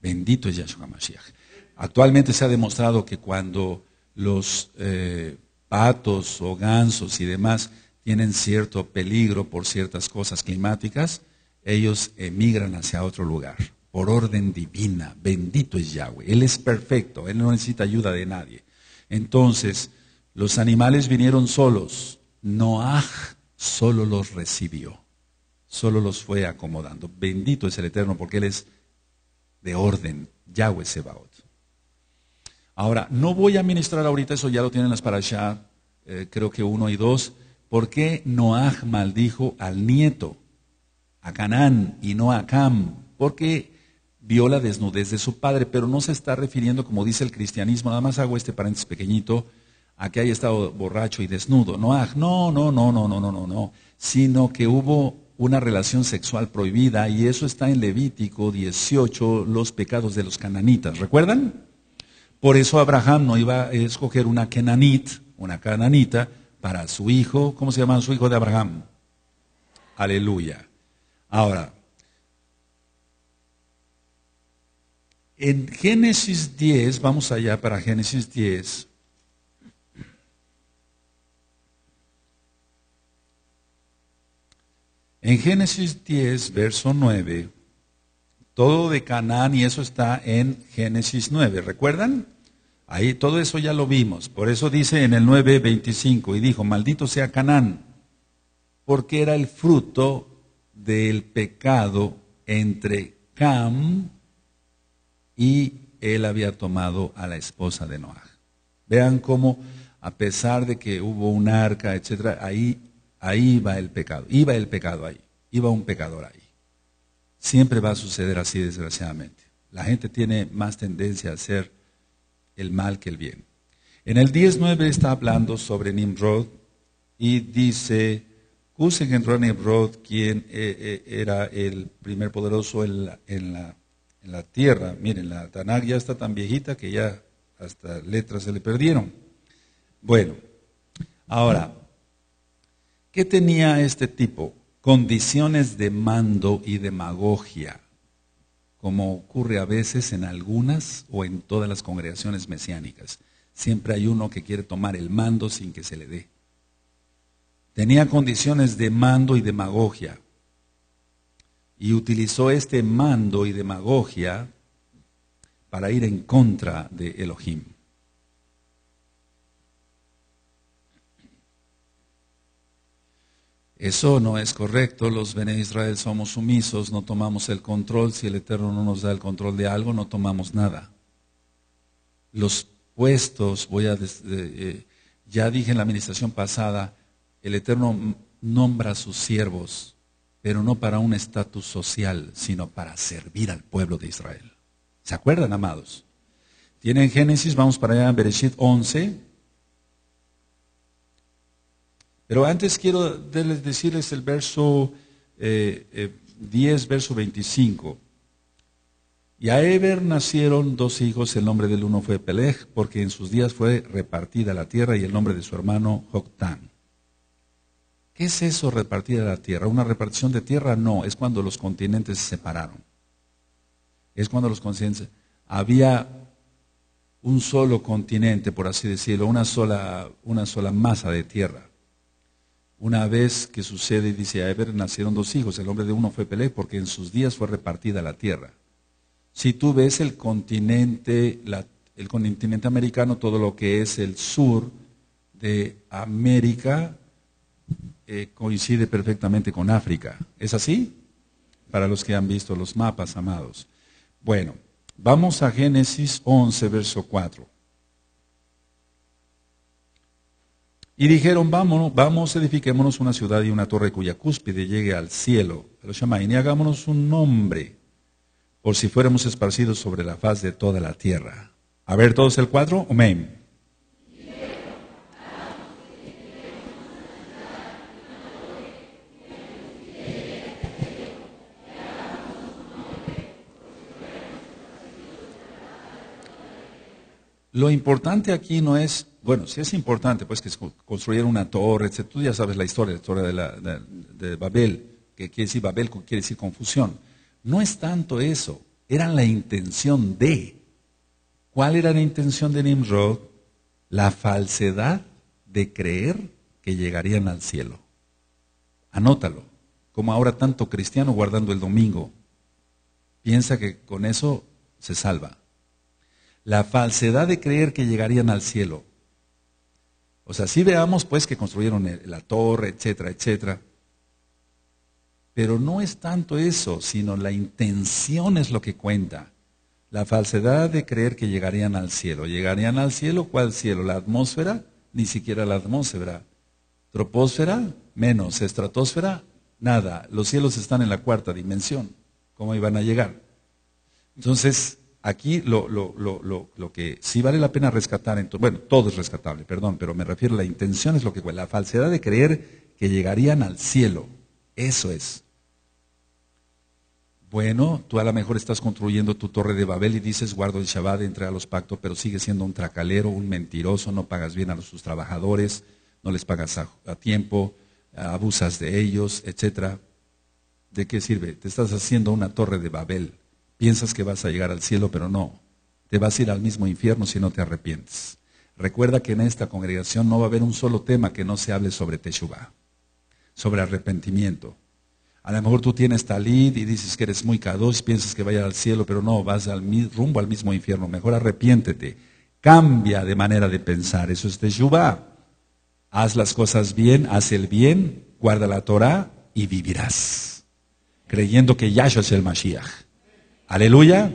Bendito es Yahshua Mashiach. Actualmente se ha demostrado que cuando los eh, patos o gansos y demás tienen cierto peligro por ciertas cosas climáticas, ellos emigran hacia otro lugar, por orden divina. Bendito es Yahweh. Él es perfecto, Él no necesita ayuda de nadie. Entonces, los animales vinieron solos. Noach solo los recibió, solo los fue acomodando. Bendito es el Eterno porque Él es de orden, Yahweh Sebaot. Ahora, no voy a ministrar ahorita, eso ya lo tienen las para eh, creo que uno y dos. ¿Por qué Noah maldijo al nieto, a Canaán y no a Cam? Porque vio la desnudez de su padre, pero no se está refiriendo, como dice el cristianismo, nada más hago este paréntesis pequeñito, a que haya estado borracho y desnudo. No, ah, no, no, no, no, no, no, no, sino que hubo una relación sexual prohibida y eso está en Levítico 18, los pecados de los cananitas. ¿Recuerdan? Por eso Abraham no iba a escoger una kenanit, una cananita, para su hijo. ¿Cómo se llama su hijo de Abraham? Aleluya. Ahora, En Génesis 10, vamos allá para Génesis 10. En Génesis 10, verso 9, todo de Canaán y eso está en Génesis 9, ¿recuerdan? Ahí todo eso ya lo vimos. Por eso dice en el 9, 25, y dijo, maldito sea Canaán, porque era el fruto del pecado entre Cam y él había tomado a la esposa de Noah. Vean cómo, a pesar de que hubo un arca, etc., ahí, ahí va el pecado, iba el pecado ahí, iba un pecador ahí. Siempre va a suceder así, desgraciadamente. La gente tiene más tendencia a hacer el mal que el bien. En el 19 está hablando sobre Nimrod y dice, Cusen entró Nimrod, quien eh, eh, era el primer poderoso en la en la tierra. Miren, la Tanakh ya está tan viejita que ya hasta letras se le perdieron. Bueno, ahora, ¿qué tenía este tipo? Condiciones de mando y demagogia, como ocurre a veces en algunas o en todas las congregaciones mesiánicas. Siempre hay uno que quiere tomar el mando sin que se le dé. Tenía condiciones de mando y demagogia y utilizó este mando y demagogia para ir en contra de Elohim. Eso no es correcto, los Bene Israel somos sumisos, no tomamos el control, si el Eterno no nos da el control de algo, no tomamos nada. Los puestos, voy a, eh, eh, ya dije en la administración pasada, el Eterno nombra a sus siervos, pero no para un estatus social, sino para servir al pueblo de Israel. ¿Se acuerdan, amados? Tienen Génesis, vamos para allá en Bereshit 11. Pero antes quiero decirles el verso 10, eh, eh, verso 25. Y a Eber nacieron dos hijos, el nombre del uno fue Peleg, porque en sus días fue repartida la tierra, y el nombre de su hermano Joctán. ¿Qué es eso repartir la tierra? ¿Una repartición de tierra? No, es cuando los continentes se separaron. Es cuando los continentes... Había un solo continente, por así decirlo, una sola, una sola masa de tierra. Una vez que sucede y dice a Eber, nacieron dos hijos, el hombre de uno fue Pelé, porque en sus días fue repartida la tierra. Si tú ves el continente, el continente americano, todo lo que es el sur de América, eh, coincide perfectamente con África. ¿Es así? Para los que han visto los mapas, amados. Bueno, vamos a Génesis 11, verso 4. Y dijeron, vámonos, vamos, edifiquémonos una ciudad y una torre cuya cúspide llegue al cielo, los llamáis y hagámonos un nombre, por si fuéramos esparcidos sobre la faz de toda la tierra. A ver todos el 4, amén. Lo importante aquí no es, bueno, si es importante, pues que construyeron una torre, etc. Tú ya sabes la historia, la historia de, de Babel, que quiere decir Babel, quiere decir confusión. No es tanto eso, era la intención de. ¿Cuál era la intención de Nimrod? La falsedad de creer que llegarían al cielo. Anótalo, como ahora tanto cristiano guardando el domingo. Piensa que con eso se salva la falsedad de creer que llegarían al cielo. O sea, sí veamos pues que construyeron la torre, etcétera, etcétera. Pero no es tanto eso, sino la intención es lo que cuenta. La falsedad de creer que llegarían al cielo. ¿Llegarían al cielo? ¿Cuál cielo? ¿La atmósfera? Ni siquiera la atmósfera. ¿Troposfera? Menos. ¿Estratosfera? Nada. Los cielos están en la cuarta dimensión. ¿Cómo iban a llegar? Entonces, Aquí lo, que sí vale la pena rescatar, bueno, todo es rescatable, perdón, pero me refiero a la intención, es lo que la falsedad de creer que llegarían al cielo. Eso es. Bueno, tú a lo mejor estás construyendo tu torre de Babel y dices, guardo el Shabbat, entre a los pactos, pero sigues siendo un tracalero, un mentiroso, no pagas bien a sus trabajadores, no les pagas a, a tiempo, abusas de ellos, etc. ¿De qué sirve? Te estás haciendo una torre de Babel Piensas que vas a llegar al cielo, pero no. Te vas a ir al mismo infierno si no te arrepientes. Recuerda que en esta congregación no va a haber un solo tema que no se hable sobre Teshuvah, sobre arrepentimiento. A lo mejor tú tienes talid y dices que eres muy y piensas que vayas al cielo, pero no, vas al, rumbo al mismo infierno. Mejor arrepiéntete. Cambia de manera de pensar. Eso es Teshuvah. Haz las cosas bien, haz el bien, guarda la Torah y vivirás. Creyendo que Yahshua es el Mashiach. Aleluya.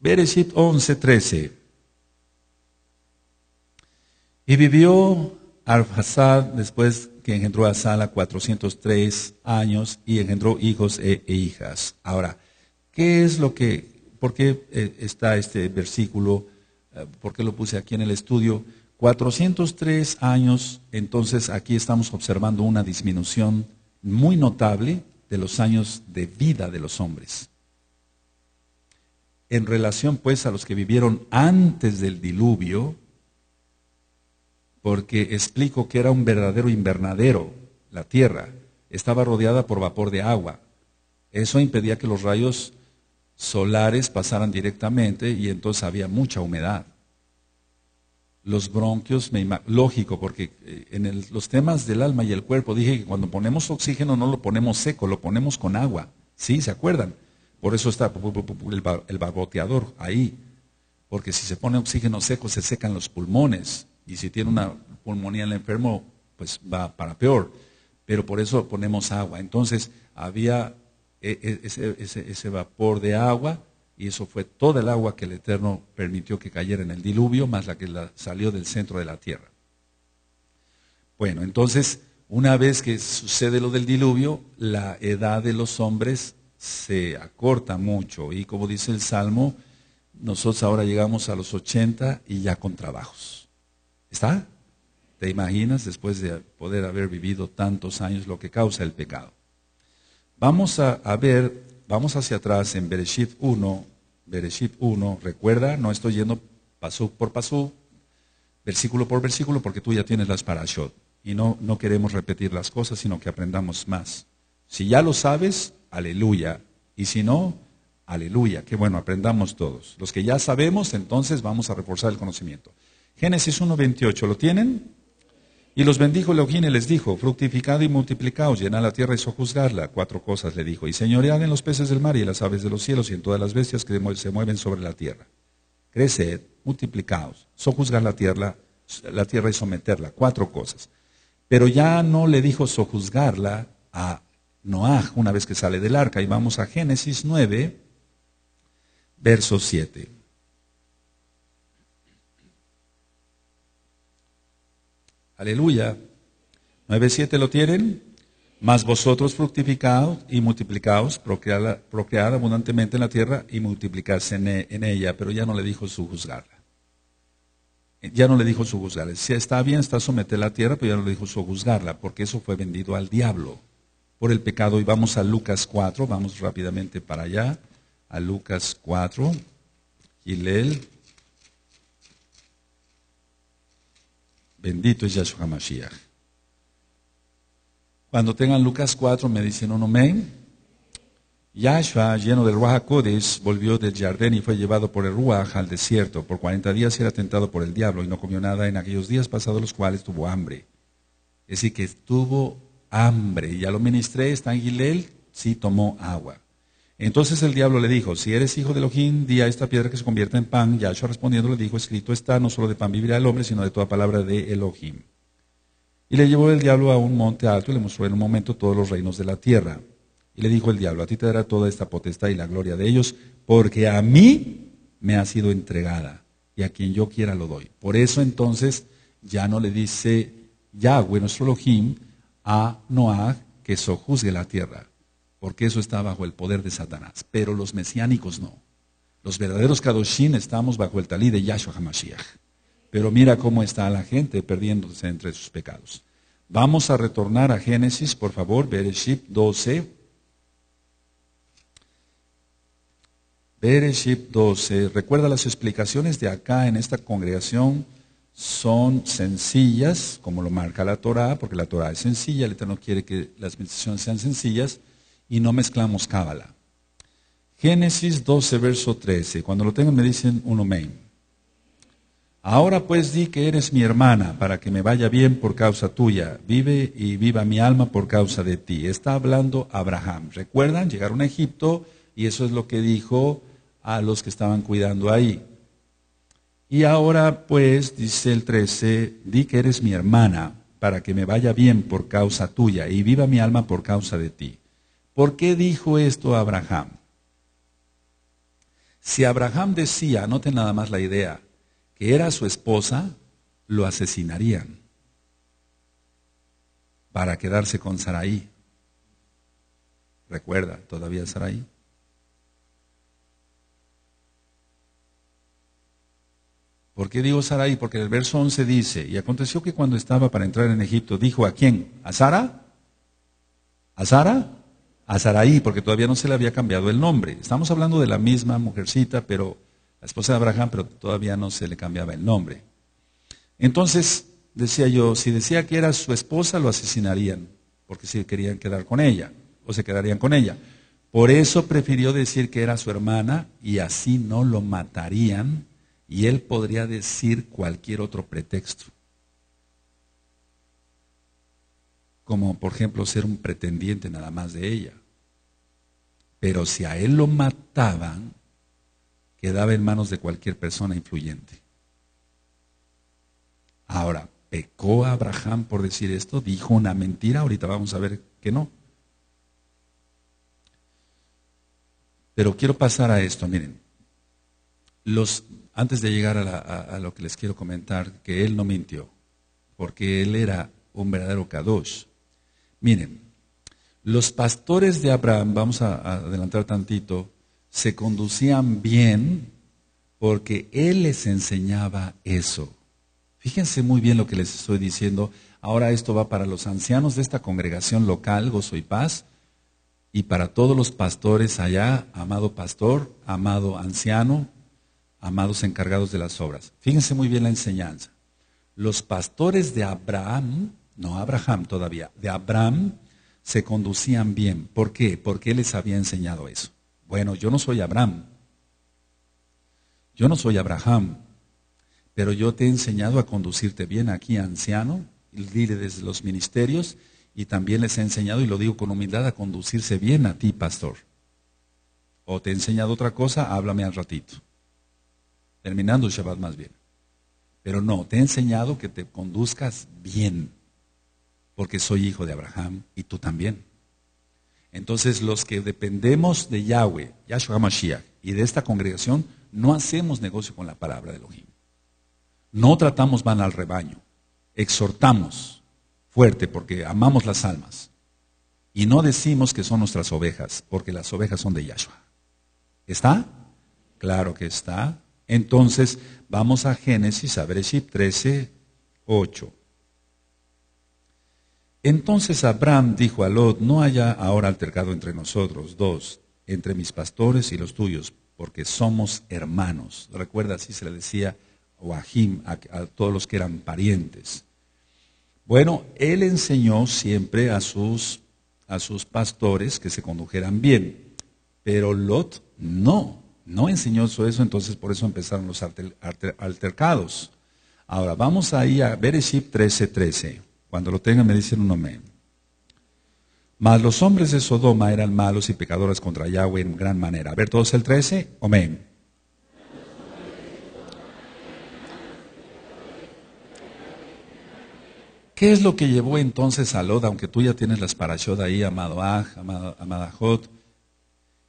Bereshit 11, Y vivió Arfasad después que engendró a Sala 403 años y engendró hijos e, e hijas. Ahora, ¿qué es lo que, por qué eh, está este versículo? Eh, ¿Por qué lo puse aquí en el estudio? 403 años, entonces aquí estamos observando una disminución muy notable de los años de vida de los hombres. En relación pues a los que vivieron antes del diluvio, porque explico que era un verdadero invernadero, la tierra estaba rodeada por vapor de agua. Eso impedía que los rayos solares pasaran directamente y entonces había mucha humedad los bronquios, lógico, porque eh, en los temas del alma y el cuerpo dije que cuando ponemos oxígeno no lo ponemos seco, lo ponemos con agua. ¿Sí? ¿Se acuerdan? Por eso está el, ahí. Porque si se pone oxígeno seco se secan los pulmones. Y si tiene una pulmonía el enfermo, pues va para peor. Pero por eso ponemos agua. Entonces había e, e, ese vapor de agua y eso fue toda el agua que el Eterno permitió que cayera en el diluvio, más la que salió del centro de la tierra. Bueno, entonces, una vez que sucede lo del diluvio, la edad de los hombres se acorta mucho y como dice el Salmo, nosotros ahora llegamos a los 80 y ya con trabajos. ¿Está? ¿Te imaginas después de poder haber vivido tantos años lo que causa el pecado? Vamos a ver vamos hacia atrás en Bereshit 1, Bereshit 1, recuerda, no estoy yendo paso por paso, versículo por versículo, porque tú ya tienes las parashot. Y no, no queremos repetir las cosas, sino que aprendamos más. Si ya lo sabes, aleluya. Y si no, aleluya. Qué bueno, aprendamos todos. Los que ya sabemos, entonces vamos a reforzar el conocimiento. Génesis 1.28, ¿lo tienen? Y los bendijo Elohim y les dijo, fructificad y multiplicaos, llenad la tierra y sojuzgarla, Cuatro cosas le dijo, y señoread en los peces del mar y en las aves de los cielos y en todas las bestias que se mueven sobre la tierra. Creced, multiplicaos, sojuzgar la tierra, la tierra y someterla. Cuatro cosas. Pero ya no le dijo sojuzgarla a Noah una vez que sale del arca. Y vamos a Génesis 9, verso 7. Aleluya. 9.7 lo tienen. Mas vosotros fructificados y multiplicados, procread, abundantemente en la tierra y multiplicarse en, e, ella. Pero ya no le dijo su juzgarla. Ya no le dijo su juzgarla. Si está bien, está someter la tierra, pero ya no le dijo su juzgarla, porque eso fue vendido al diablo por el pecado. Y vamos a Lucas 4, vamos rápidamente para allá. A Lucas 4, Gilel Bendito es Yahshua Mashiach. Cuando tengan Lucas 4, me dicen un amén. Yahshua, lleno del Ruach volvió del jardín y fue llevado por el Ruach al desierto. Por cuarenta días era tentado por el diablo y no comió nada en aquellos días pasados los cuales tuvo hambre. Es decir, que tuvo hambre. Ya lo ministré, está en Gilel, sí tomó agua. Entonces el diablo le dijo, si eres hijo de Elohim, di a esta piedra que se convierta en pan. Yahshua respondiendo le dijo, escrito está, no solo de pan vivirá el hombre, sino de toda palabra de Elohim. Y le llevó el diablo a un monte alto y le mostró en un momento todos los reinos de la tierra. Y le dijo el diablo, a ti te dará toda esta potestad y la gloria de ellos, porque a mí me ha sido entregada, y a quien yo quiera lo doy. Por eso entonces ya no le dice Yahweh, nuestro Elohim, a Noah que sojuzgue la tierra, porque eso está bajo el poder de Satanás. Pero los mesiánicos no. Los verdaderos Kadoshim estamos bajo el talí de Yahshua HaMashiach. Pero mira cómo está la gente perdiéndose entre sus pecados. Vamos a retornar a Génesis, por favor, Bereshit 12. Bereshit 12. Recuerda, las explicaciones de acá en esta congregación son sencillas, como lo marca la Torah, porque la Torah es sencilla, el Eterno quiere que las meditaciones sean sencillas y no mezclamos cábala. Génesis 12, verso 13. Cuando lo tengan me dicen un main. Ahora pues di que eres mi hermana, para que me vaya bien por causa tuya. Vive y viva mi alma por causa de ti. Está hablando Abraham. ¿Recuerdan? Llegaron a Egipto y eso es lo que dijo a los que estaban cuidando ahí. Y ahora pues, dice el 13, di que eres mi hermana, para que me vaya bien por causa tuya y viva mi alma por causa de ti. ¿Por qué dijo esto Abraham? Si Abraham decía, anoten nada más la idea, que era su esposa, lo asesinarían para quedarse con Saraí. Recuerda, todavía Saraí. ¿Por qué digo Saraí? Porque el verso 11 dice, y aconteció que cuando estaba para entrar en Egipto, dijo a quién, a Sara, a Sara, a Sarai, porque todavía no se le había cambiado el nombre. Estamos hablando de la misma mujercita, pero la esposa de Abraham, pero todavía no se le cambiaba el nombre. Entonces, decía yo, si decía que era su esposa, lo asesinarían, porque si querían quedar con ella, o se quedarían con ella. Por eso prefirió decir que era su hermana y así no lo matarían y él podría decir cualquier otro pretexto. como por ejemplo ser un pretendiente nada más de ella. Pero si a él lo mataban, quedaba en manos de cualquier persona influyente. Ahora, ¿pecó Abraham por decir esto? ¿Dijo una mentira? Ahorita vamos a ver que no. Pero quiero pasar a esto, miren. Los, antes de llegar a, a, lo que les quiero comentar, que él no mintió, porque él era un verdadero Kadosh. Miren, los pastores de Abraham, vamos a, adelantar tantito, se conducían bien porque él les enseñaba eso. Fíjense muy bien lo que les estoy diciendo. Ahora esto va para los ancianos de esta congregación local, Gozo y Paz, y para todos los pastores allá, amado pastor, amado anciano, amados encargados de las obras. Fíjense muy bien la enseñanza. Los pastores de Abraham no Abraham todavía, de Abraham, se conducían bien. ¿Por qué? Porque él les había enseñado eso. Bueno, yo no soy Abraham, yo no soy Abraham, pero yo te he enseñado a conducirte bien aquí, anciano, Dile desde los ministerios, y también les he enseñado, y lo digo con humildad, a conducirse bien a ti, pastor. O te he enseñado otra cosa, háblame al ratito. Terminando el Shabbat más bien. Pero no, te he enseñado que te conduzcas bien porque soy hijo de Abraham y tú también. Entonces los que dependemos de Yahweh, Yahshua Mashiach, y de esta congregación, no hacemos negocio con la palabra de Elohim. No tratamos van al rebaño, exhortamos fuerte porque amamos las almas. Y no decimos que son nuestras ovejas, porque las ovejas son de Yahshua. ¿Está? Claro que está. Entonces, vamos a Génesis, a 13, 8. Entonces Abraham dijo a Lot, no haya ahora altercado entre nosotros dos, entre mis pastores y los tuyos, porque somos hermanos. Recuerda, así se le decía a a, a todos los que eran parientes. Bueno, él enseñó siempre a sus, sus pastores que se condujeran bien, pero Lot no, no enseñó eso, entonces por eso empezaron los altercados. Ahora, vamos ahí a Bereshit 13:13. Cuando lo tengan me dicen un amén. Mas los hombres de Sodoma eran malos y pecadores contra Yahweh en gran manera. A ver, todos el 13, amén. ¿Qué es lo que llevó entonces a Lot, aunque tú ya tienes las parashot ahí, amado Aj, amada Jot?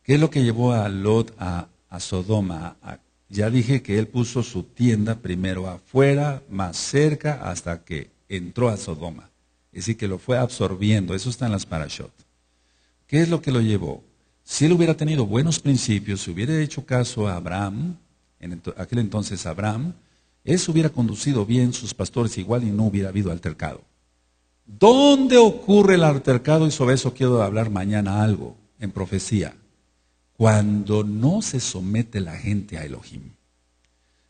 ¿Qué es lo que llevó a Lot a, Sodoma? ya dije que él puso su tienda primero afuera, más cerca, hasta que entró a Sodoma. Es decir, que lo fue absorbiendo. Eso está en las parashot. ¿Qué es lo que lo llevó? Si él hubiera tenido buenos principios, si hubiera hecho caso a Abraham, en aquel entonces Abraham, eso hubiera conducido bien sus pastores igual y no hubiera habido altercado. ¿Dónde ocurre el altercado? Y sobre eso quiero hablar mañana algo en profecía. Cuando no se somete la gente a Elohim.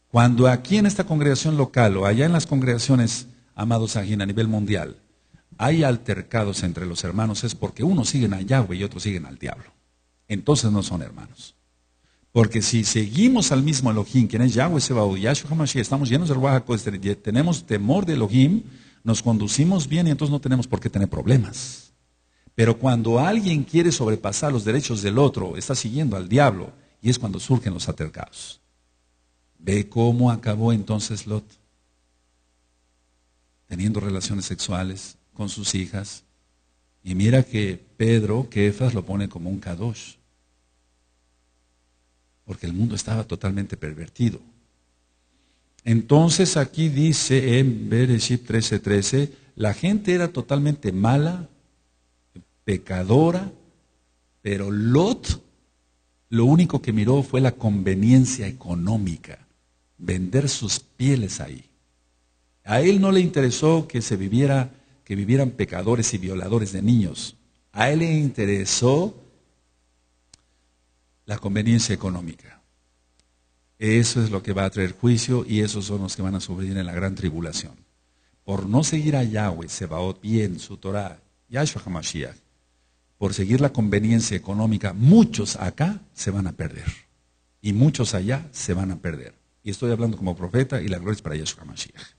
Cuando aquí en esta congregación local o allá en las congregaciones Amados Sahin, a nivel mundial, hay altercados entre los hermanos es porque unos siguen a Yahweh y otros siguen al diablo. Entonces no son hermanos. Porque si seguimos al mismo Elohim, quien es Yahweh y Yahshua Hamashiach, estamos llenos del Oaxaca, tenemos temor de Elohim, nos conducimos bien y entonces no tenemos por qué tener problemas. Pero cuando alguien quiere sobrepasar los derechos del otro, está siguiendo al diablo y es cuando surgen los altercados. Ve cómo acabó entonces Lot teniendo relaciones sexuales con sus hijas. Y mira que Pedro, quefas, lo pone como un kadosh. Porque el mundo estaba totalmente pervertido. Entonces aquí dice en Bereshit 13:13, la gente era totalmente mala, pecadora, pero Lot lo único que miró fue la conveniencia económica, vender sus pieles ahí. A él no le interesó que se viviera, que vivieran pecadores y violadores de niños. A él le interesó la conveniencia económica. Eso es lo que va a traer juicio y esos son los que van a sufrir en la gran tribulación. Por no seguir a Yahweh, Sebaot, bien su Torah, Yahshua HaMashiach, por seguir la conveniencia económica, muchos acá se van a perder y muchos allá se van a perder. Y estoy hablando como profeta y la gloria es para Yahshua HaMashiach.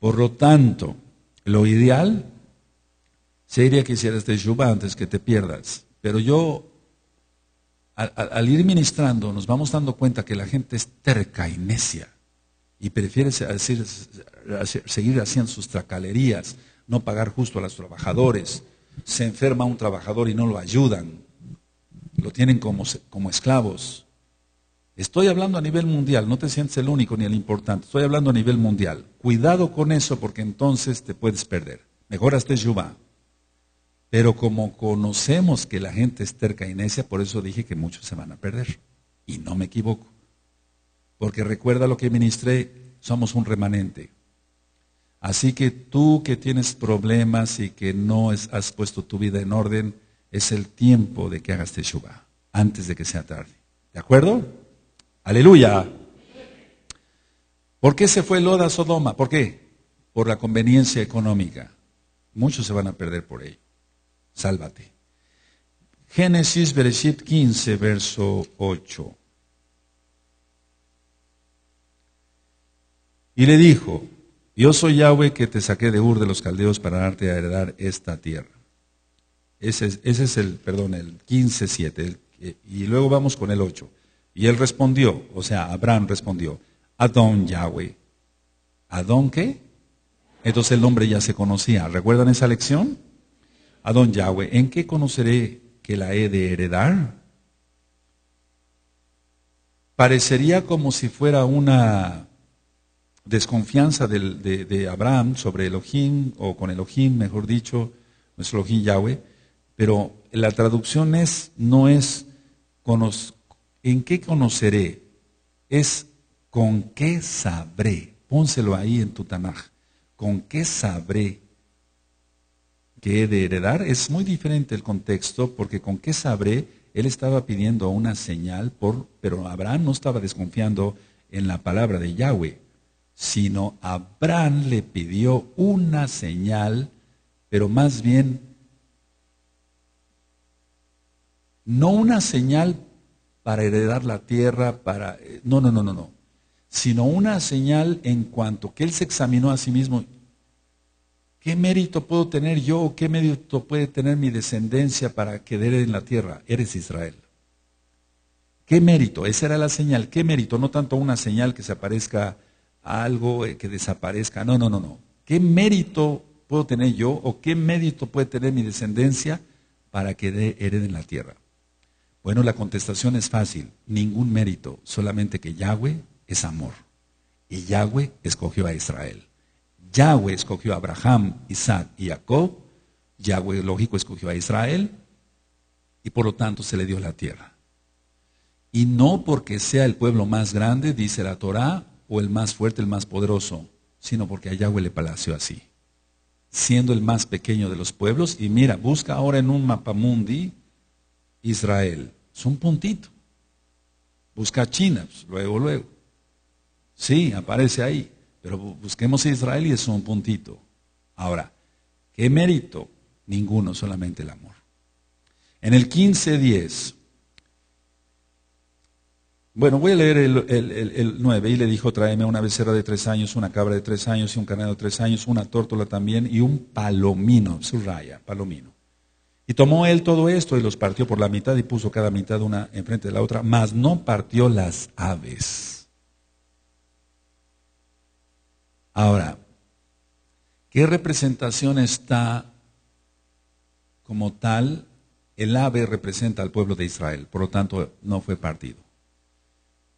Por lo tanto, lo ideal sería que hicieras Teshuvah este antes que te pierdas. Pero yo, al, ir ministrando, nos vamos dando cuenta que la gente es terca y necia y prefiere seguir haciendo sus tracalerías, no pagar justo a los trabajadores. Se enferma un trabajador y no lo ayudan. Lo tienen como, como esclavos. Estoy hablando a nivel mundial, no te sientes el único ni el importante, estoy hablando a nivel mundial. Cuidado con eso porque entonces te puedes perder. Mejor hazte Yubá. Pero como conocemos que la gente es terca y necia, por eso dije que muchos se van a perder. Y no me equivoco. Porque recuerda lo que ministré, somos un remanente. Así que tú que tienes problemas y que no has puesto tu vida en orden, es el tiempo de que hagas Teshuvah, antes de que sea tarde. ¿De acuerdo? Aleluya. ¿Por qué se fue Loda a Sodoma? ¿Por qué? Por la conveniencia económica. Muchos se van a perder por ello. Sálvate. Génesis, 15, verso 8. Y le dijo, yo soy Yahweh que te saqué de Ur de los Caldeos para darte a heredar esta tierra. Ese es, ese es el, perdón, el 15.7. Eh, y luego vamos con el 8. Y él respondió, o sea, Abraham respondió, Adón Yahweh. ¿Adón qué? Entonces el nombre ya se conocía. ¿Recuerdan esa lección? Adón Yahweh, ¿en qué conoceré que la he de heredar? Parecería como si fuera una desconfianza de, Abraham sobre Elohim, o con Elohim, mejor dicho, nuestro Elohim Yahweh, pero la traducción es, no es conocer ¿En qué conoceré? Es con qué sabré. Pónselo ahí en tu Tanaj. ¿Con qué sabré que he de heredar? Es muy diferente el contexto porque con qué sabré, él estaba pidiendo una señal, por, pero Abraham no estaba desconfiando en la palabra de Yahweh, sino Abraham le pidió una señal, pero más bien no una señal para heredar la tierra, para... No, no, no, no, no. Sino una señal en cuanto que él se examinó a sí mismo. ¿Qué mérito puedo tener yo o qué mérito puede tener mi descendencia para que en la tierra? Eres Israel. ¿Qué mérito? Esa era la señal. ¿Qué mérito? No tanto una señal que se aparezca algo, que desaparezca. No, no, no, no. ¿Qué mérito puedo tener yo o qué mérito puede tener mi descendencia para que hereden la tierra? Bueno, la contestación es fácil, ningún mérito, solamente que Yahweh es amor. Y Yahweh escogió a Israel. Yahweh escogió a Abraham, Isaac y Jacob. Yahweh, lógico, escogió a Israel y por lo tanto se le dio la tierra. Y no porque sea el pueblo más grande, dice la Torah, o el más fuerte, el más poderoso, sino porque a Yahweh le palació así, siendo el más pequeño de los pueblos. Y mira, busca ahora en un mapamundi Israel. Es un puntito. Busca China, pues, luego, luego. Sí, aparece ahí. Pero busquemos Israel y es un puntito. Ahora, ¿qué mérito? Ninguno, solamente el amor. En el 15.10. Bueno, voy a leer el, 9. Y le dijo, tráeme una becerra de tres años, una cabra de tres años y un carnero de tres años, una tórtola también y un palomino, subraya, palomino. Y tomó él todo esto y los partió por la mitad y puso cada mitad una enfrente de la otra, mas no partió las aves. Ahora, ¿qué representación está como tal? El ave representa al pueblo de Israel, por lo tanto no fue partido.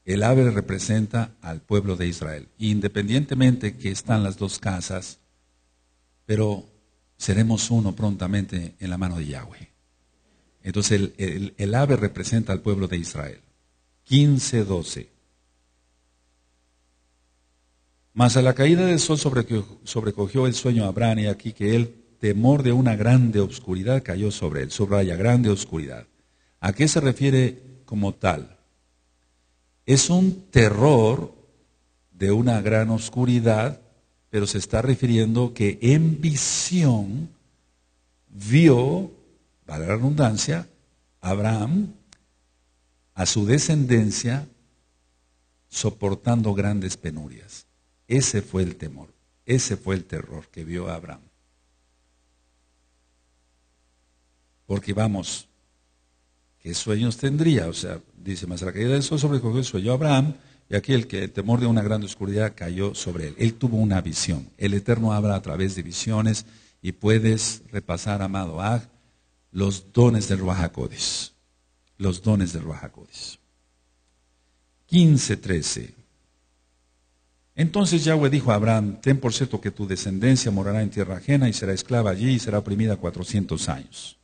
El ave representa al pueblo de Israel. Independientemente que están las dos casas, pero seremos uno prontamente en la mano de Yahweh. Entonces el, ave representa al pueblo de Israel. 15.12 Mas a la caída del sol sobrecogió el sueño a Abraham y aquí que el temor de una grande oscuridad cayó sobre él. Subraya, grande oscuridad. ¿A qué se refiere como tal? Es un terror de una gran oscuridad pero se está refiriendo que en visión vio, para la redundancia, Abraham a su descendencia soportando grandes penurias. Ese fue el temor, ese fue el terror que vio Abraham. Porque vamos, ¿qué sueños tendría? O sea, dice, más la caída del sol sobrecogió el sueño Abraham y aquí el que el temor de una gran oscuridad cayó sobre él. Él tuvo una visión. El Eterno habla a través de visiones y puedes repasar, amado Ag, los dones del Ruajacodes. Los dones del Ruajacodes. 15:13. Entonces Yahweh dijo a Abraham, ten por cierto que tu descendencia morará en tierra ajena y será esclava allí y será oprimida 400 años.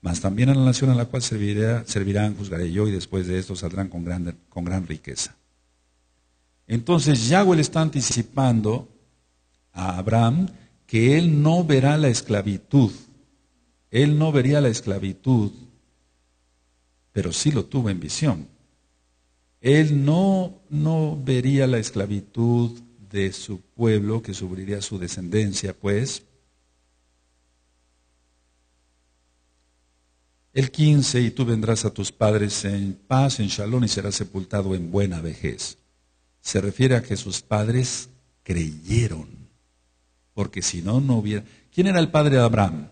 Mas también a la nación a la cual servirá, servirán, juzgaré yo, y después de esto saldrán con con gran riqueza. Entonces Yahweh le está anticipando a Abraham que él no verá la esclavitud. Él no vería la esclavitud, pero sí lo tuvo en visión. Él no, no vería la esclavitud de su pueblo, que subriría su descendencia, pues. El 15, y tú vendrás a tus padres en paz, en shalom, y serás sepultado en buena vejez se refiere a que sus padres creyeron, porque si no, no hubiera... ¿Quién era el padre de Abraham?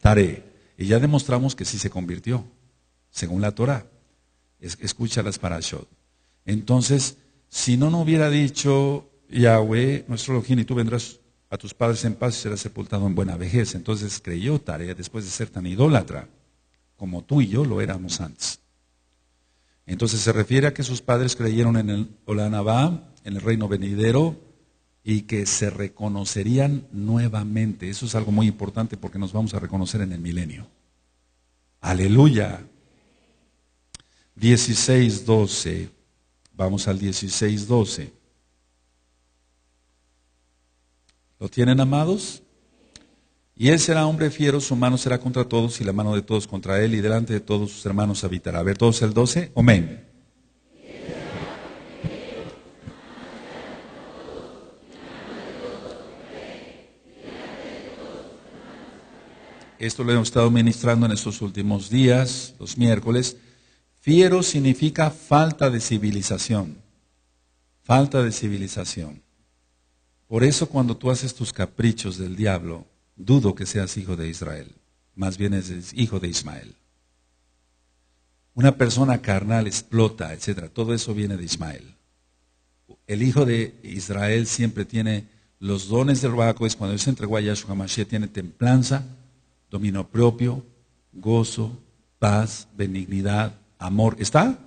Tare. Y ya demostramos que sí se convirtió, según la Torah. Escúchalas para Shod. Entonces, si no, no hubiera dicho Yahweh, nuestro Elohim, y tú vendrás a tus padres en paz y serás sepultado en buena vejez. Entonces creyó Tarea después de ser tan idólatra como tú y yo lo éramos antes. Entonces se refiere a que sus padres creyeron en el Olanabá, en el reino venidero, y que se reconocerían nuevamente. Eso es algo muy importante porque nos vamos a reconocer en el milenio. Aleluya. 16.12. Vamos al 16.12. ¿Lo tienen amados? Y él será hombre fiero, su mano será contra todos y la mano de todos contra él y delante de todos sus hermanos habitará. A ver, todos el 12. Amén. Esto lo hemos estado ministrando en estos últimos días, los miércoles. Fiero significa falta de civilización. Falta de civilización. Por eso cuando tú haces tus caprichos del diablo, dudo que seas hijo de Israel, más bien es hijo de Ismael. Una persona carnal explota, etc. Todo eso viene de Ismael. El hijo de Israel siempre tiene los dones del Robaco, es cuando se entregó a Yahshua Mashiach, tiene templanza, dominio propio, gozo, paz, benignidad, amor. ¿Está?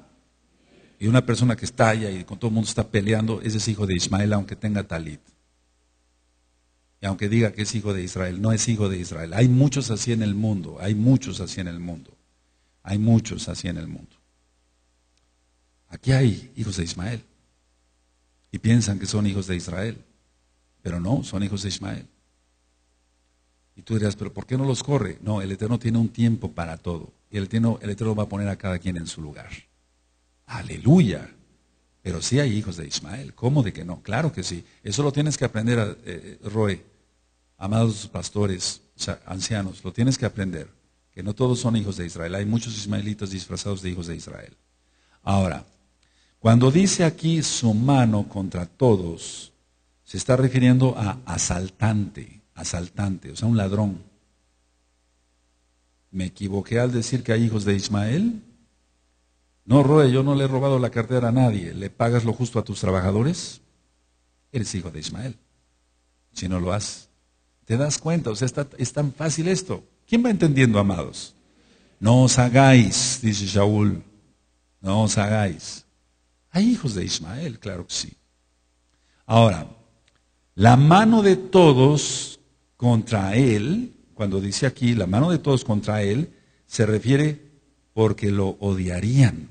Y una persona que estalla y con todo el mundo está peleando, ese es hijo de Ismael, aunque tenga talit. Y aunque diga que es hijo de Israel, no es hijo de Israel. Hay muchos así en el mundo, hay muchos así en el mundo. Hay muchos así en el mundo. Aquí hay hijos de Ismael. Y piensan que son hijos de Israel. Pero no, son hijos de Ismael. Y tú dirás, pero ¿por qué no los corre? No, el Eterno tiene un tiempo para todo. Y el Eterno, va a poner a cada quien en su lugar. Aleluya. Pero sí hay hijos de Ismael. ¿Cómo de que no? Claro que sí. Eso lo tienes que aprender, eh, Roe. Amados pastores, ancianos, lo tienes que aprender, que no todos son hijos de Israel, hay muchos ismaelitas disfrazados de hijos de Israel. Ahora, cuando dice aquí su mano contra todos, se está refiriendo a asaltante, asaltante, o sea, un ladrón. ¿Me equivoqué al decir que hay hijos de Ismael? No, Roe, yo no le he robado la cartera a nadie. ¿Le pagas lo justo a tus trabajadores? Eres hijo de Ismael, si no lo haces. ¿Te das cuenta? O sea, es tan fácil esto. ¿Quién va entendiendo, amados? No os hagáis, dice Shaul, no os hagáis. Hay hijos de Ismael, claro que sí. Ahora, la mano de todos contra él, cuando dice aquí, la mano de todos contra él, se refiere porque lo odiarían.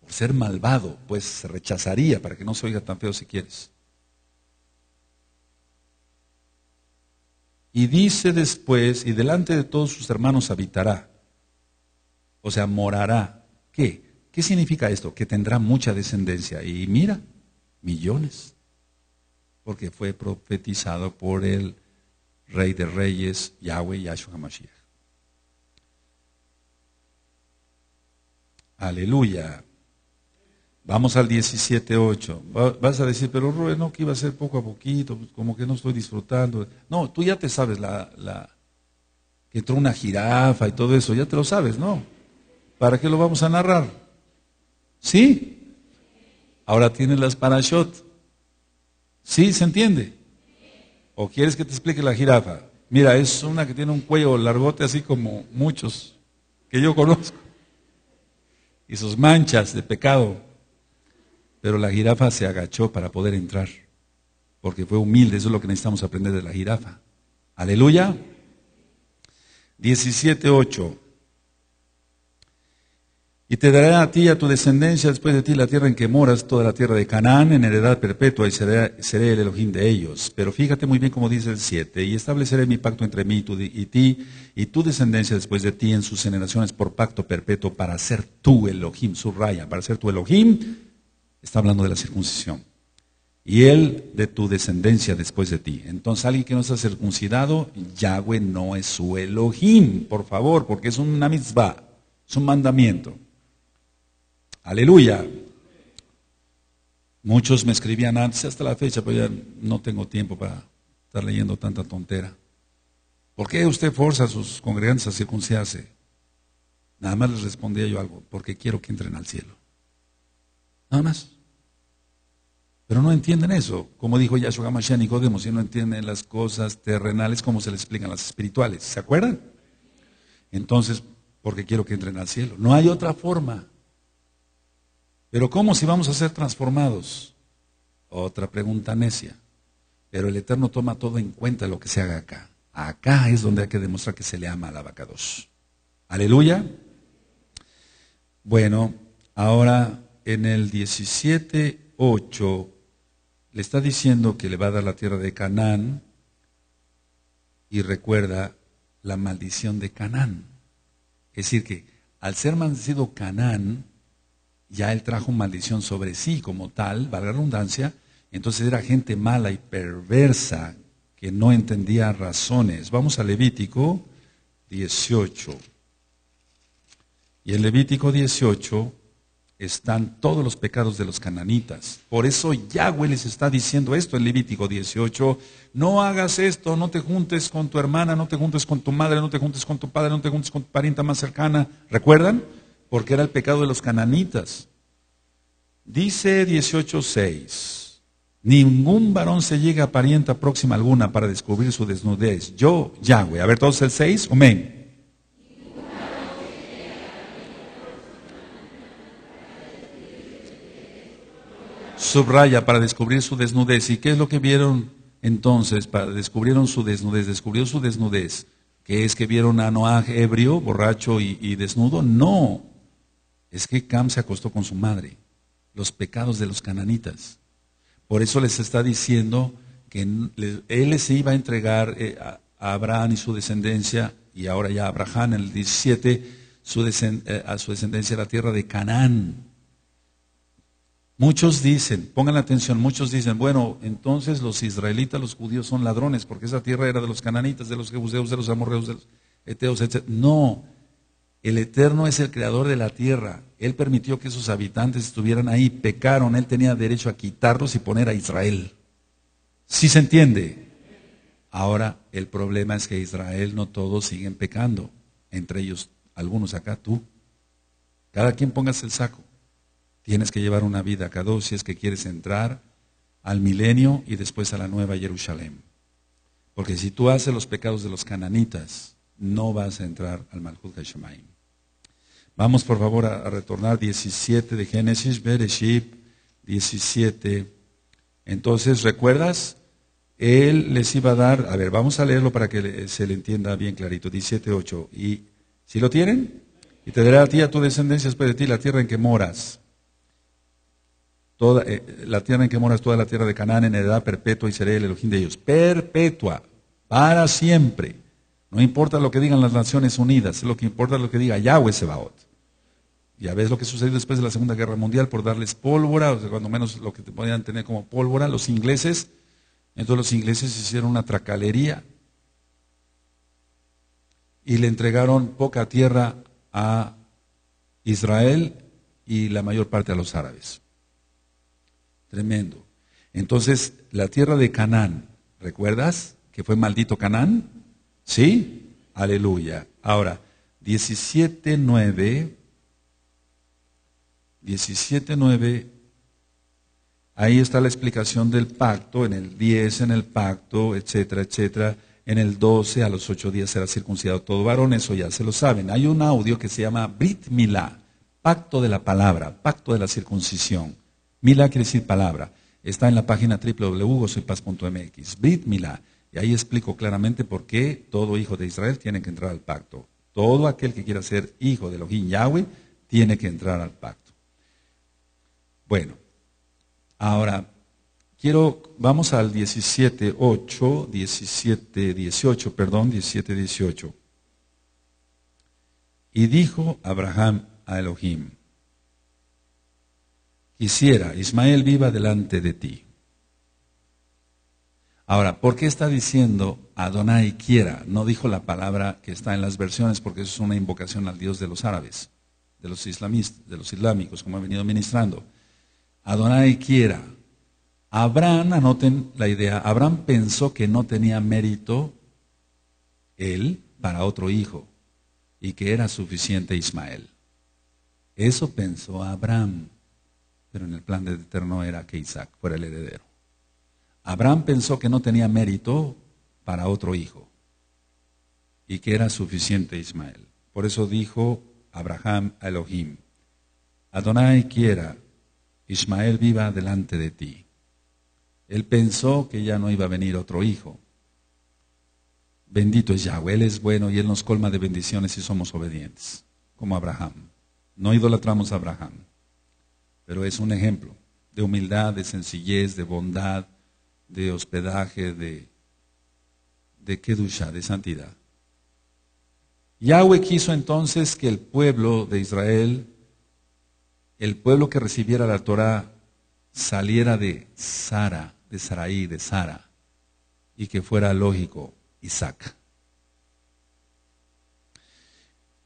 Por ser malvado, pues se rechazaría, para que no se oiga tan feo si quieres. Y dice después, y delante de todos sus hermanos habitará. O sea, morará. ¿Qué? ¿Qué significa esto? Que tendrá mucha descendencia. Y mira, millones. Porque fue profetizado por el Rey de Reyes, Yahweh, Yahshua HaMashiach. Aleluya. Vamos al 17.8. Vas a decir, pero Rubén, no, que iba a ser poco a poquito, pues, como que no estoy disfrutando. No, tú ya te sabes la, que entró una jirafa y todo eso, ya te lo sabes, ¿no? ¿Para qué lo vamos a narrar? ¿Sí? Ahora tienes las parashot. ¿Sí? ¿Se entiende? ¿O quieres que te explique la jirafa? Mira, es una que tiene un cuello largote así como muchos que yo conozco. Y sus manchas de pecado. Pero la jirafa se agachó para poder entrar, porque fue humilde, eso es lo que necesitamos aprender de la jirafa. Aleluya. 17.8. Y te daré a ti y a tu descendencia después de ti la tierra en que moras, toda la tierra de Canaán, en heredad perpetua, y seré, el Elohim de ellos. Pero fíjate muy bien como dice el 7, y estableceré mi pacto entre mí y, y ti y tu descendencia después de ti en sus generaciones por pacto perpetuo para ser tu Elohim, subraya, para ser tu Elohim está hablando de la circuncisión. Y él de tu descendencia después de ti. Entonces alguien que no está circuncidado, Yahweh no es su Elohim, por favor, porque es una mitzvah, es un mandamiento. Aleluya. Muchos me escribían antes hasta la fecha, pero ya no tengo tiempo para estar leyendo tanta tontera. ¿Por qué usted forza a sus congregantes a circuncidarse? Nada más les respondía yo algo, porque quiero que entren al cielo. Nada más. Pero no entienden eso. Como dijo Yahshua ni Nicodemo, si no entienden las cosas terrenales, como se les explican las espirituales? ¿Se acuerdan? Entonces, porque quiero que entren al cielo. No hay otra forma. Pero ¿cómo si vamos a ser transformados? Otra pregunta necia. Pero el Eterno toma todo en cuenta lo que se haga acá. Acá es donde hay que demostrar que se le ama a la vaca dos, Aleluya. Bueno, ahora en el 17, 8 le está diciendo que le va a dar la tierra de Canaán y recuerda la maldición de Canaán. Es decir, que al ser maldecido Canaán, ya él trajo maldición sobre sí como tal, valga la redundancia, entonces era gente mala y perversa que no entendía razones. Vamos a Levítico 18. Y en Levítico 18 están todos los pecados de los cananitas. Por eso Yahweh les está diciendo esto en Levítico 18, no hagas esto, no te juntes con tu hermana, no te juntes con tu madre, no te juntes con tu padre, no te juntes con tu parienta más cercana. ¿Recuerdan? Porque era el pecado de los cananitas. Dice 18.6, ningún varón se llega a parienta próxima alguna para descubrir su desnudez. Yo, Yahweh. A ver, todos el 6, amén. subraya para descubrir su desnudez. ¿Y qué es lo que vieron entonces? Para, descubrieron su desnudez, descubrió su desnudez. ¿Qué es que vieron a Noah ebrio, borracho y, desnudo? No, es que Cam se acostó con su madre, los pecados de los cananitas. Por eso les está diciendo que él les iba a entregar eh, a Abraham y su descendencia, y ahora ya Abraham en el 17, su eh, a su descendencia la tierra de Canaán. Muchos dicen, pongan atención, muchos dicen, bueno, entonces los israelitas, los judíos son ladrones, porque esa tierra era de los cananitas, de los jebuseos, de los amorreos, de los eteos, etc. No, el Eterno es el creador de la tierra. Él permitió que sus habitantes estuvieran ahí, pecaron, Él tenía derecho a quitarlos y poner a Israel. ¿Sí se entiende? Ahora, el problema es que Israel no todos siguen pecando, entre ellos algunos acá, tú. Cada quien pongas el saco. Tienes que llevar una vida dos si es que quieres entrar al milenio y después a la nueva Jerusalén. Porque si tú haces los pecados de los cananitas, no vas a entrar al Malhut Hashemayim. Vamos por favor a, retornar 17 de Génesis, Bereshit 17. Entonces, ¿recuerdas? Él les iba a dar, a ver, vamos a leerlo para que se le entienda bien clarito, 8. ¿Y si lo tienen? Y te dará a ti a tu descendencia después de ti la tierra en que moras. Toda, eh, la tierra en que mora es toda la tierra de Canaán en edad perpetua y seré el Elohim de ellos. Perpetua, para siempre. No importa lo que digan las Naciones Unidas, lo que importa es lo que diga Yahweh Sebaot. Ya ves lo que sucedió después de la Segunda Guerra Mundial por darles pólvora, o sea, cuando menos lo que te podían tener como pólvora, los ingleses. Entonces los ingleses hicieron una tracalería y le entregaron poca tierra a Israel y la mayor parte a los árabes. Tremendo. Entonces, la tierra de Canaán, ¿recuerdas que fue maldito Canaán? ¿Sí? Aleluya. Ahora, 17.9, 17.9, ahí está la explicación del pacto, en el 10, en el pacto, etcétera, etcétera. En el 12, a los 8 días será circuncidado todo varón, eso ya se lo saben. Hay un audio que se llama Brit Milá, pacto de la palabra, pacto de la circuncisión. Mila quiere decir palabra. Está en la página www.gozoypaz.mx. Brit Y ahí explico claramente por qué todo hijo de Israel tiene que entrar al pacto. Todo aquel que quiera ser hijo de Elohim Yahweh tiene que entrar al pacto. Bueno, ahora quiero, vamos al 17.8, 17.18, perdón, 17.18. Y dijo Abraham a Elohim, quisiera Ismael viva delante de ti. Ahora, ¿por qué está diciendo Adonai quiera? No dijo la palabra que está en las versiones porque eso es una invocación al Dios de los árabes, de los islamistas, de los islámicos, como ha venido ministrando. Adonai quiera. Abraham, anoten la idea, Abraham pensó que no tenía mérito él para otro hijo y que era suficiente Ismael. Eso pensó Abraham pero en el plan de eterno era que Isaac fuera el heredero. Abraham pensó que no tenía mérito para otro hijo y que era suficiente Ismael. Por eso dijo Abraham a Elohim, Adonai quiera, Ismael viva delante de ti. Él pensó que ya no iba a venir otro hijo. Bendito es Yahweh, Él es bueno y Él nos colma de bendiciones si somos obedientes, como Abraham. No idolatramos a Abraham pero es un ejemplo de humildad, de sencillez, de bondad, de hospedaje, de, de de santidad. Yahweh quiso entonces que el pueblo de Israel, el pueblo que recibiera la Torah, saliera de Sara, de Sarai, de Sara, y que fuera lógico Isaac.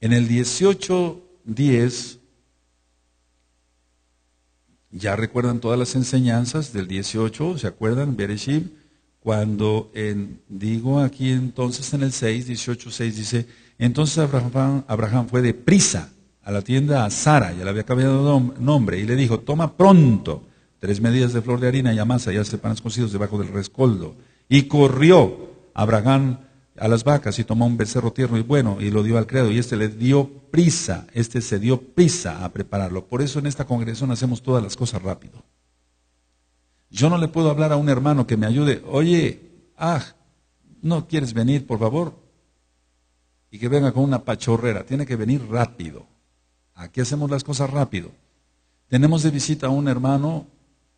En el 18.10 ya recuerdan todas las enseñanzas del 18, ¿se acuerdan? Bereshim, cuando digo aquí entonces en el 6, 18, 6 dice, entonces Abraham, Abraham fue prisa a la tienda a Sara, ya le había cambiado nombre, y le dijo, toma pronto tres medidas de flor de harina y amasa y hace panes cocidos debajo del rescoldo. Y corrió Abraham a las vacas y tomó un becerro tierno y bueno y lo dio al credo y este le dio prisa, este se dio prisa a prepararlo. Por eso en esta congregación hacemos todas las cosas rápido. Yo no le puedo hablar a un hermano que me ayude, oye, ah, no quieres venir, por favor, y que venga con una pachorrera, tiene que venir rápido. Aquí hacemos las cosas rápido. Tenemos de visita a un hermano,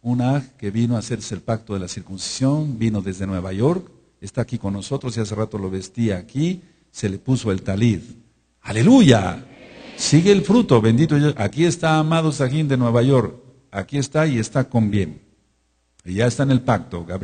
un aj, que vino a hacerse el pacto de la circuncisión, vino desde Nueva York, está aquí con nosotros y hace rato lo vestía aquí, se le puso el talid. Aleluya. Sigue el fruto, bendito Dios. Aquí está amado Sagín de Nueva York. Aquí está y está con bien. Y ya está en el pacto, Gabriel.